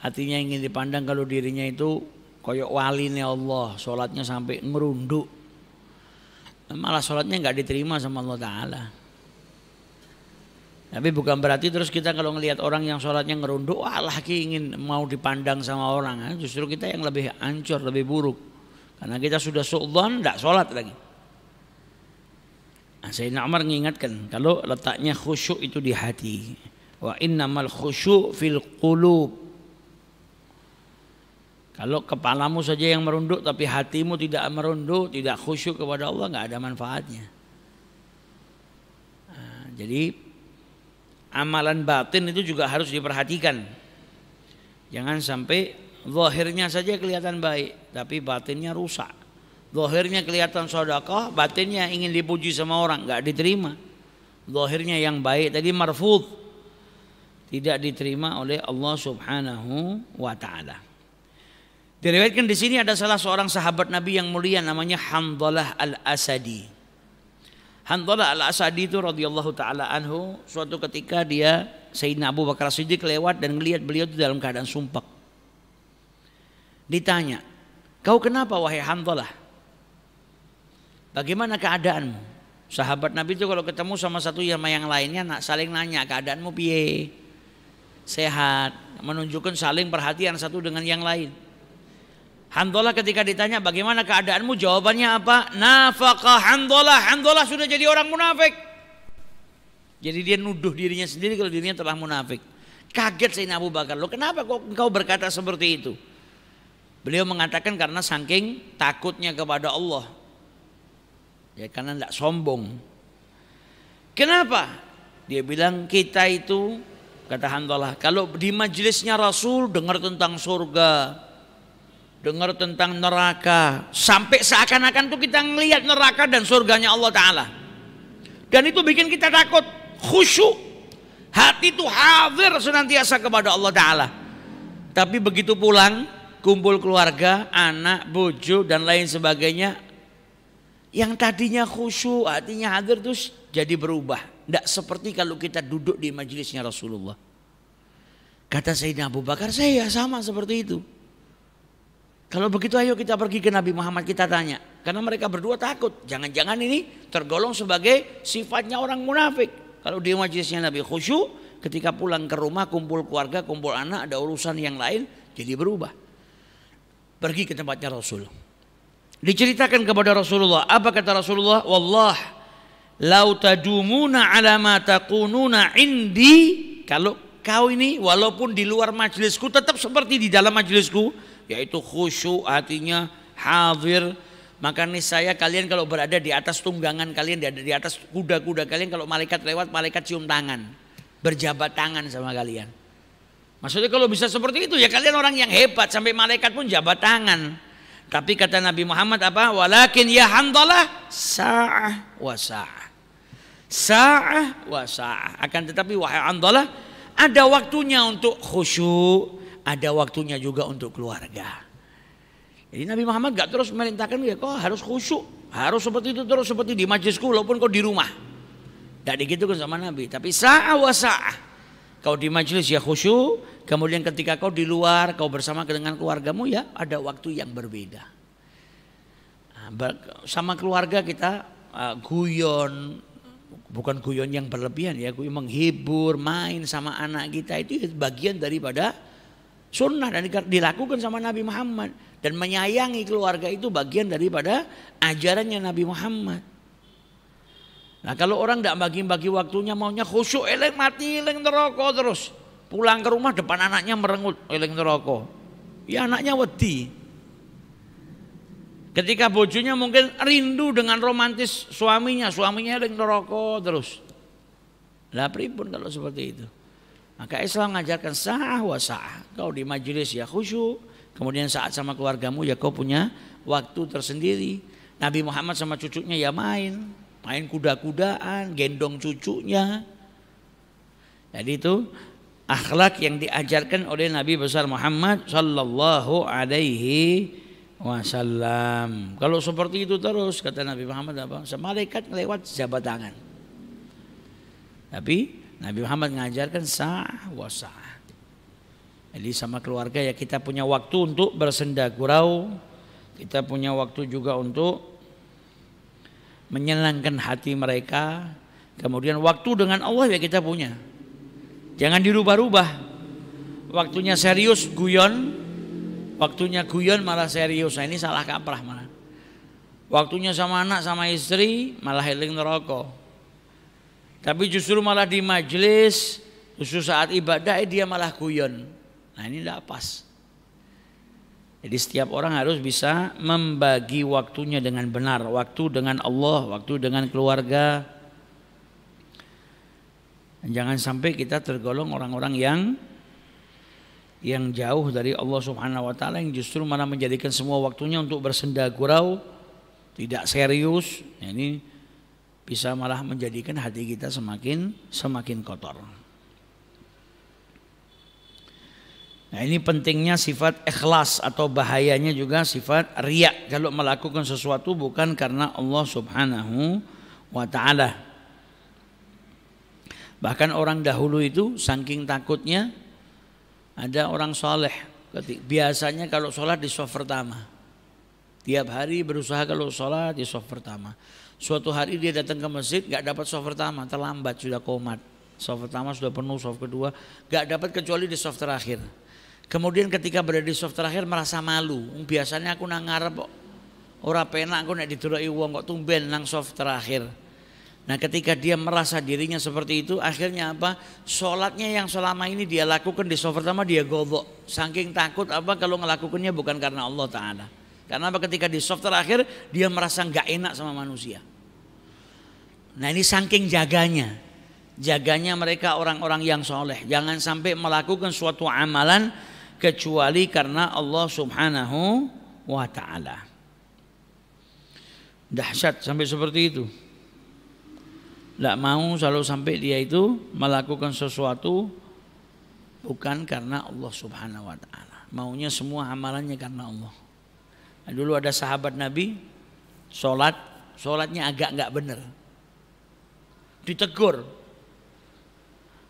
[SPEAKER 2] Artinya ingin dipandang kalau dirinya itu koyok wali nih Allah, sholatnya sampai ngerunduk. Malah sholatnya nggak diterima sama Allah Ta'ala. Tapi bukan berarti terus kita kalau ngelihat orang yang sholatnya ngerunduk, wah ki ingin mau dipandang sama orang. Nah, justru kita yang lebih ancur, lebih buruk. Karena kita sudah su'udhan, tidak sholat lagi. Nah, Sayyidina Umar mengingatkan, kalau letaknya khusyuk itu di hati. Wa innamal khusyuk fil qulub. Kalau kepalamu saja yang merunduk tapi hatimu tidak merunduk, tidak khusyuk kepada Allah nggak ada manfaatnya. Ah, jadi amalan batin itu juga harus diperhatikan. Jangan sampai zahirnya saja kelihatan baik tapi batinnya rusak. Zahirnya kelihatan sodakoh, batinnya ingin dipuji sama orang nggak diterima. Zahirnya yang baik tadi marfud tidak diterima oleh Allah Subhanahu wa taala. Diriwayatkan di sini ada salah seorang sahabat Nabi yang mulia namanya Hamdalah Al-Asadi. Hamdalah Al-Asadi itu radhiyallahu taala anhu suatu ketika dia Sayyidina Abu Bakar Siddiq lewat dan melihat beliau itu dalam keadaan sumpek. Ditanya, "Kau kenapa wahai Hamdalah?" Bagaimana keadaanmu? Sahabat Nabi itu kalau ketemu sama satu sama yang lainnya nak saling nanya keadaanmu piye? Sehat, menunjukkan saling perhatian satu dengan yang lain. Handola ketika ditanya bagaimana keadaanmu jawabannya apa? Nafakah Handola, Handola sudah jadi orang munafik. Jadi dia nuduh dirinya sendiri kalau dirinya telah munafik. Kaget Sayyidina Abu Bakar, lo kenapa kok engkau berkata seperti itu? Beliau mengatakan karena saking takutnya kepada Allah. Ya karena tidak sombong. Kenapa? Dia bilang kita itu kata Handola kalau di majelisnya Rasul dengar tentang surga, dengar tentang neraka sampai seakan-akan tuh kita ngelihat neraka dan surganya Allah Ta'ala dan itu bikin kita takut khusyuk hati itu hadir senantiasa kepada Allah Ta'ala tapi begitu pulang kumpul keluarga anak, bojo dan lain sebagainya yang tadinya khusyuk hatinya hadir terus jadi berubah tidak seperti kalau kita duduk di majelisnya Rasulullah kata Sayyidina Abu Bakar saya sama seperti itu kalau begitu ayo kita pergi ke Nabi Muhammad kita tanya. Karena mereka berdua takut. Jangan-jangan ini tergolong sebagai sifatnya orang munafik. Kalau di majelisnya Nabi khusyuk, ketika pulang ke rumah kumpul keluarga, kumpul anak, ada urusan yang lain, jadi berubah. Pergi ke tempatnya Rasul. Diceritakan kepada Rasulullah, apa kata Rasulullah? Wallah, lau tadumuna ala ma taqununa indi. Kalau kau ini walaupun di luar majelisku tetap seperti di dalam majelisku, yaitu khusyuk hatinya hadir maka saya kalian kalau berada di atas tunggangan kalian di atas kuda-kuda kalian kalau malaikat lewat malaikat cium tangan berjabat tangan sama kalian maksudnya kalau bisa seperti itu ya kalian orang yang hebat sampai malaikat pun jabat tangan tapi kata Nabi Muhammad apa walakin ya hamdalah sa'ah wa sa'ah sa'ah wa sa'ah akan tetapi wahai hamdalah ada waktunya untuk khusyuk ada waktunya juga untuk keluarga. Jadi Nabi Muhammad gak terus merintahkan ya kau harus khusyuk, harus seperti itu terus seperti di majelisku, walaupun kau di rumah. Gak kan sama Nabi, tapi sa'a wa sa'a. Kau di majelis ya khusyuk, kemudian ketika kau di luar, kau bersama dengan keluargamu ya ada waktu yang berbeda. Ah, sama keluarga kita ah, guyon, bukan guyon yang berlebihan ya, guyon menghibur, main sama anak kita itu bagian daripada Sunnah dan dilakukan sama Nabi Muhammad dan menyayangi keluarga itu bagian daripada ajarannya Nabi Muhammad. Nah kalau orang tidak bagi-bagi waktunya maunya khusyuk eleng mati eleng ngerokok terus pulang ke rumah depan anaknya merengut eleng ngerokok, Ya anaknya wedi. Ketika bojonya mungkin rindu dengan romantis suaminya, suaminya eleng ngerokok terus. Lah pripun kalau seperti itu? Maka Islam mengajarkan sah wa sah. Kau di majelis ya khusyuk, kemudian saat sama keluargamu ya kau punya waktu tersendiri. Nabi Muhammad sama cucunya ya main, main kuda-kudaan, gendong cucunya. Jadi itu akhlak yang diajarkan oleh Nabi besar Muhammad sallallahu alaihi wasallam. Kalau seperti itu terus kata Nabi Muhammad apa? Malaikat lewat jabat tangan. Tapi Nabi Muhammad mengajarkan sah wasah. Jadi sama keluarga ya kita punya waktu untuk bersenda gurau, kita punya waktu juga untuk menyenangkan hati mereka. Kemudian waktu dengan Allah ya kita punya. Jangan dirubah-rubah. Waktunya serius guyon, waktunya guyon malah serius. Nah, ini salah kaprah mana. Waktunya sama anak sama istri malah healing rokok. Tapi justru malah di majelis, justru saat ibadah eh, dia malah guyon. Nah ini tidak pas. Jadi setiap orang harus bisa membagi waktunya dengan benar. Waktu dengan Allah, waktu dengan keluarga. Dan jangan sampai kita tergolong orang-orang yang yang jauh dari Allah Subhanahu wa taala yang justru malah menjadikan semua waktunya untuk bersenda gurau, tidak serius. Nah, ini bisa malah menjadikan hati kita semakin semakin kotor. Nah ini pentingnya sifat ikhlas atau bahayanya juga sifat riak kalau melakukan sesuatu bukan karena Allah subhanahu wa ta'ala. Bahkan orang dahulu itu saking takutnya ada orang soleh. Biasanya kalau sholat di soft pertama. Tiap hari berusaha kalau sholat di soft pertama. Suatu hari dia datang ke masjid nggak dapat soft pertama, terlambat sudah komat. Soft pertama sudah penuh, soft kedua nggak dapat kecuali di soft terakhir. Kemudian ketika berada di soft terakhir merasa malu. Um, biasanya aku nangar, kok ora penak aku nek didurai uang kok tumben nang soft terakhir. Nah ketika dia merasa dirinya seperti itu akhirnya apa? Sholatnya yang selama ini dia lakukan di soft pertama dia gobok. Saking takut apa kalau ngelakukannya bukan karena Allah Ta'ala. Karena apa ketika di soft terakhir dia merasa nggak enak sama manusia. Nah ini saking jaganya. Jaganya mereka orang-orang yang soleh. Jangan sampai melakukan suatu amalan kecuali karena Allah subhanahu wa ta'ala. Dahsyat sampai seperti itu. Tidak mau selalu sampai dia itu melakukan sesuatu bukan karena Allah subhanahu wa ta'ala. Maunya semua amalannya karena Allah. Nah, dulu ada sahabat Nabi, sholat, sholatnya agak nggak benar. Ditegur.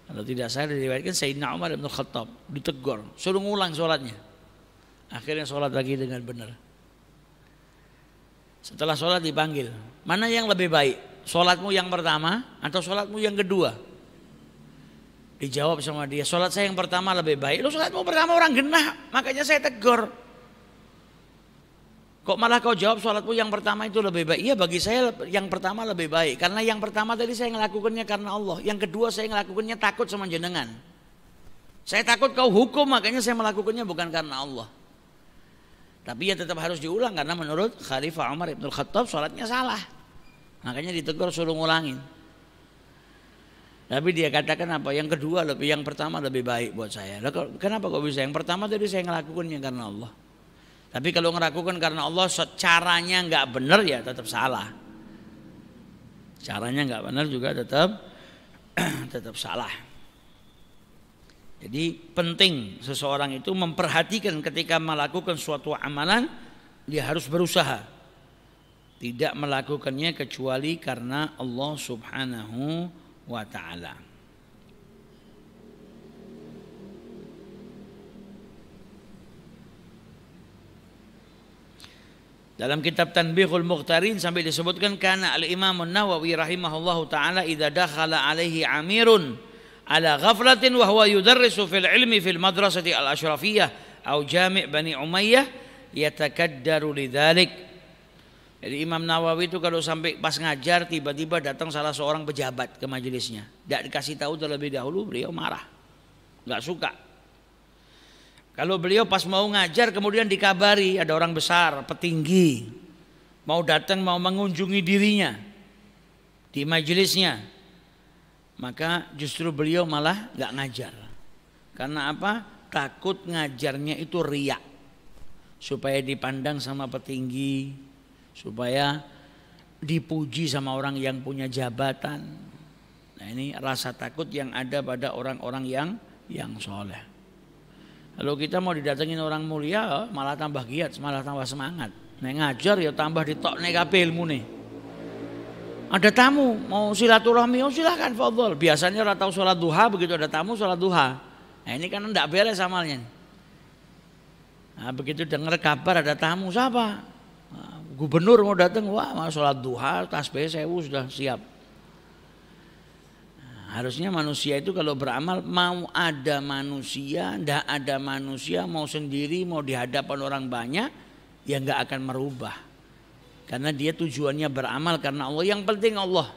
[SPEAKER 2] Kalau tidak saya diriwayatkan Sayyidina Umar bin Khattab ditegur, suruh ngulang sholatnya. Akhirnya sholat lagi dengan benar. Setelah sholat dipanggil, mana yang lebih baik? Sholatmu yang pertama atau sholatmu yang kedua? Dijawab sama dia, sholat saya yang pertama lebih baik. Lo sholatmu pertama orang genah, makanya saya tegur. Kok malah kau jawab sholatmu yang pertama itu lebih baik? Iya bagi saya yang pertama lebih baik. Karena yang pertama tadi saya ngelakukannya karena Allah. Yang kedua saya ngelakukannya takut sama jenengan. Saya takut kau hukum makanya saya melakukannya bukan karena Allah. Tapi ya tetap harus diulang karena menurut Khalifah Umar Ibn Khattab sholatnya salah. Makanya ditegur suruh ngulangin. Tapi dia katakan apa? Yang kedua lebih, yang pertama lebih baik buat saya. kenapa kok bisa? Yang pertama tadi saya ngelakukannya karena Allah. Tapi kalau ngeragukan karena Allah caranya nggak benar ya tetap salah. Caranya nggak benar juga tetap tetap salah. Jadi penting seseorang itu memperhatikan ketika melakukan suatu amalan dia harus berusaha tidak melakukannya kecuali karena Allah Subhanahu wa taala. Dalam kitab Tanbihul Mukhtarin sampai disebutkan karena Al Imam Nawawi rahimahullahu taala idza dakhala alaihi amirun ala ghaflatin wa huwa yudarrisu fil ilmi fil madrasati al asyrafiyah au jami' Bani Umayyah yatakaddaru lidzalik. Jadi Imam Nawawi itu kalau sampai pas ngajar tiba-tiba datang salah seorang pejabat ke majelisnya. Tidak dikasih tahu terlebih dahulu beliau marah. Nggak suka kalau beliau pas mau ngajar kemudian dikabari ada orang besar, petinggi mau datang mau mengunjungi dirinya di majelisnya. Maka justru beliau malah nggak ngajar. Karena apa? Takut ngajarnya itu riak. Supaya dipandang sama petinggi, supaya dipuji sama orang yang punya jabatan. Nah ini rasa takut yang ada pada orang-orang yang
[SPEAKER 1] yang soleh.
[SPEAKER 2] Kalau kita mau didatengin orang mulia malah tambah giat, malah tambah semangat. Nek ngajar ya tambah nek ilmu nih. Ada tamu mau silaturahmi, oh silahkan, fadol. Biasanya orang tahu sholat duha, begitu ada tamu sholat duha. Nah ini kan enggak beres amalnya. Nah, begitu dengar kabar ada tamu siapa? Nah, gubernur mau datang, wah mau sholat duha, tasbih sewu sudah siap. Harusnya manusia itu kalau beramal mau ada manusia, ndak ada manusia, mau sendiri, mau dihadapan orang banyak, ya nggak akan merubah. Karena dia tujuannya beramal karena Allah. Yang penting Allah.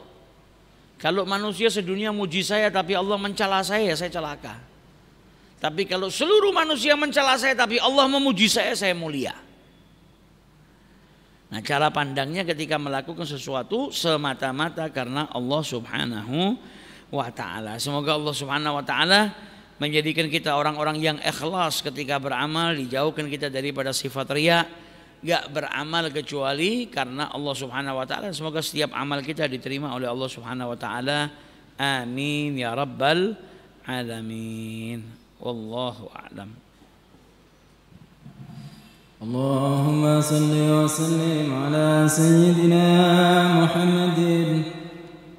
[SPEAKER 2] Kalau manusia sedunia muji saya tapi Allah mencela saya, saya celaka. Tapi kalau seluruh manusia mencela saya tapi Allah memuji saya, saya mulia. Nah, cara pandangnya ketika melakukan sesuatu semata-mata karena Allah Subhanahu wa taala. Semoga Allah Subhanahu wa taala menjadikan kita orang-orang yang ikhlas ketika beramal, dijauhkan kita daripada sifat riya, gak beramal kecuali karena Allah Subhanahu wa taala. Semoga setiap amal kita diterima oleh Allah Subhanahu wa taala. Amin ya rabbal alamin. Wallahu a'lam.
[SPEAKER 3] اللهم صل وسلم على سيدنا محمد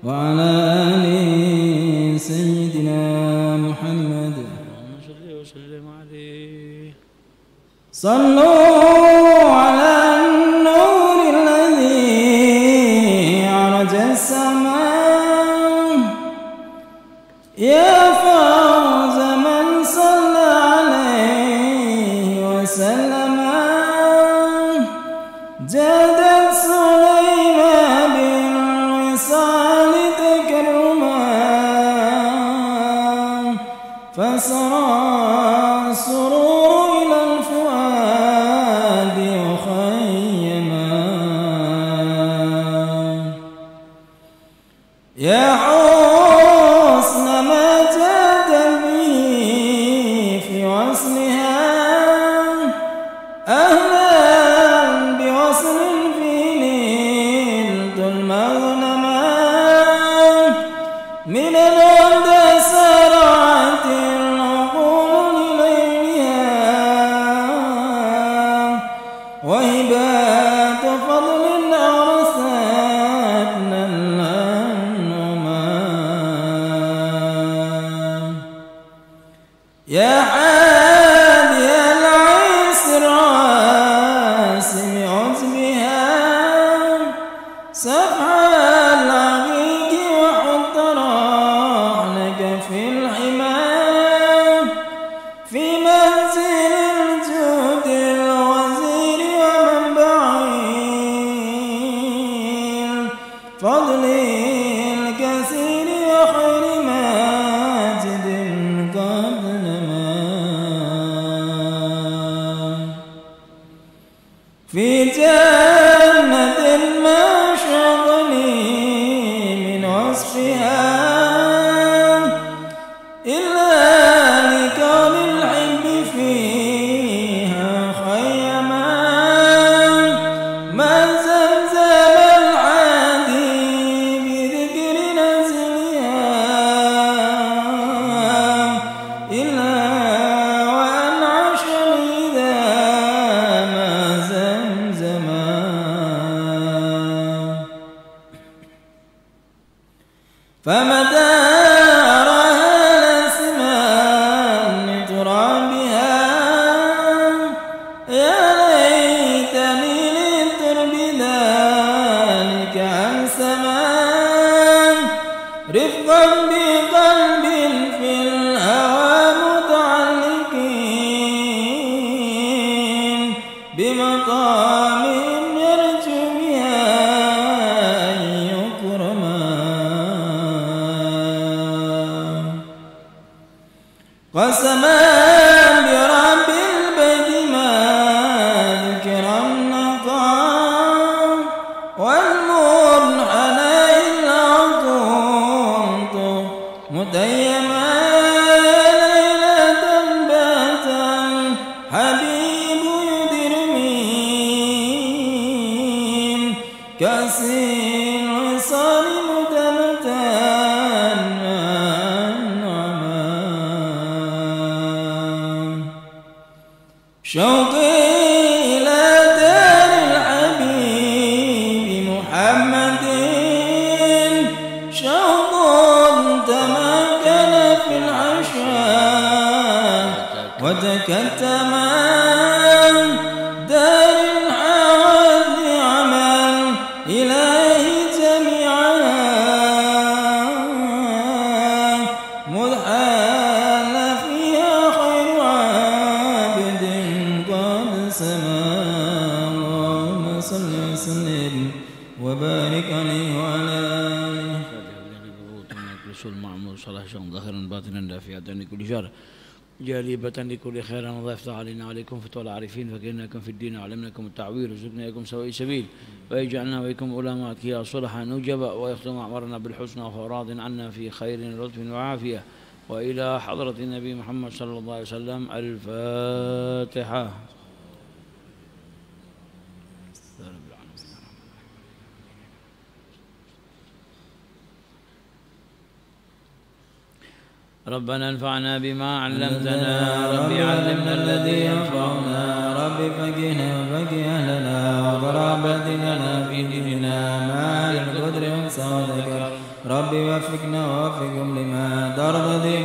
[SPEAKER 3] وعلى آل سيدنا محمد صلوا على فصرف فمتى
[SPEAKER 1] صلى الله صلاح وسلم ظاهرا باطنا نافعا لكل شر جالبة لكل خير يفتح علينا وعليكم فتوى العارفين فكرناكم في الدين وعلمناكم التعويل لكم سوي سبيل ويجعلنا ويكم علماء كيا صلحا نجبا ويختم أعمارنا بالحسنى وهو راض عنا في خير لطف وعافية وإلى حضرة النبي محمد صلى الله عليه وسلم الفاتحة ربنا انفعنا بما علمتنا رب علمنا الذي ينفعنا
[SPEAKER 3] رب فقهنا وفقه اهلنا وضرب ديننا في ديننا للقدر القدر والسعادة رب وفقنا ووفقهم لما ترضى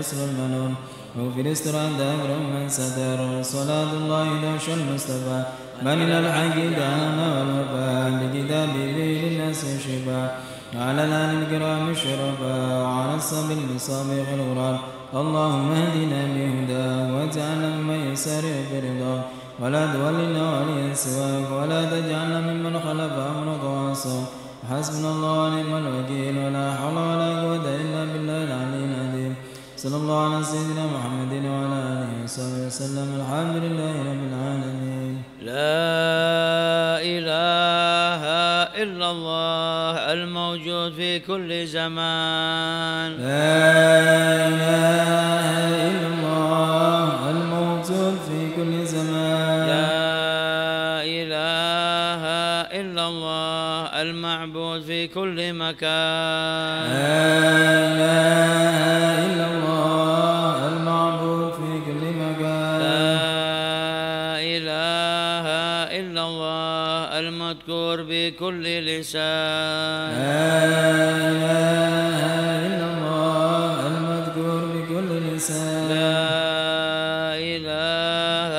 [SPEAKER 3] الفسق والمنون وفي الاستراد أمر من ستر صلاة الله دوش المصطفى من الحق دام والوفاء بكتابه للناس شفاء على الآل الكرام الشرفاء وعلى الصبي المصابيح الغرار اللهم اهدنا بهداه واجعلنا ممن يسارع برضاه ولا تولنا وليا سواك ولا تجعلنا ممن خلف أمرك وعصاك حسبنا الله ونعم الوكيل ولا حول الله على سيدنا محمد وعلى آله وصحبه وسلم الحمد لله رب العالمين لا
[SPEAKER 1] إله إلا الله الموجود في كل
[SPEAKER 3] زمان لا إله إلا الله الموجود في كل زمان لا إله إلا
[SPEAKER 1] الله المعبود في كل مكان
[SPEAKER 3] لا إله إلا الله واذكر بكل لسان لا إله إلا الله المذكور بكل لسان
[SPEAKER 1] لا إله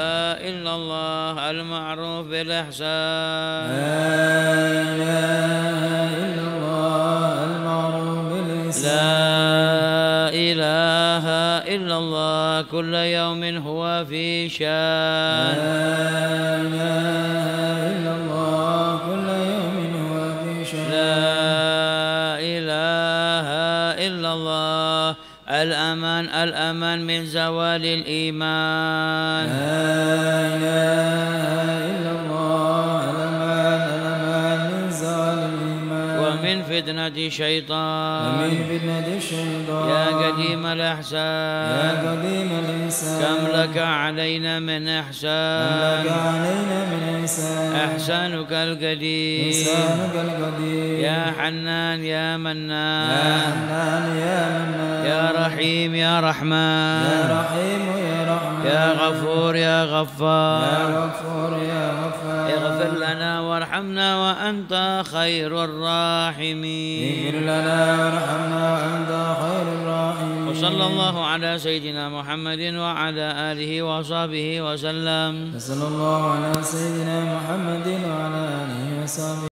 [SPEAKER 1] إلا الله المعروف بالإحسان لا إله إلا الله
[SPEAKER 3] المعروف بالإحسان
[SPEAKER 1] لا إله إلا الله كل يوم هو في شان لا من زوال الإيمان آمين فتنة شيطان ومن
[SPEAKER 3] فتنة الشيطان يا قديم
[SPEAKER 1] الأحسان يا
[SPEAKER 3] قديم الإحسان كم لك
[SPEAKER 1] علينا من إحسان كم لك علينا من إحسان إحسانك القديم إحسانك
[SPEAKER 3] القديم يا
[SPEAKER 1] حنان يا منان يا حنان يا منان يا رحيم يا رحمن يا رحيم يا رحمن يا غفور يا غفار يا غفور يا غفار وارحمنا وأنت خير الراحمين
[SPEAKER 3] اغفر لنا وارحمنا وأنت خير الراحمين
[SPEAKER 1] وصلى الله على سيدنا محمد وعلى آله وصحبه وسلم صلى
[SPEAKER 3] الله على سيدنا محمد وعلى آله وصحبه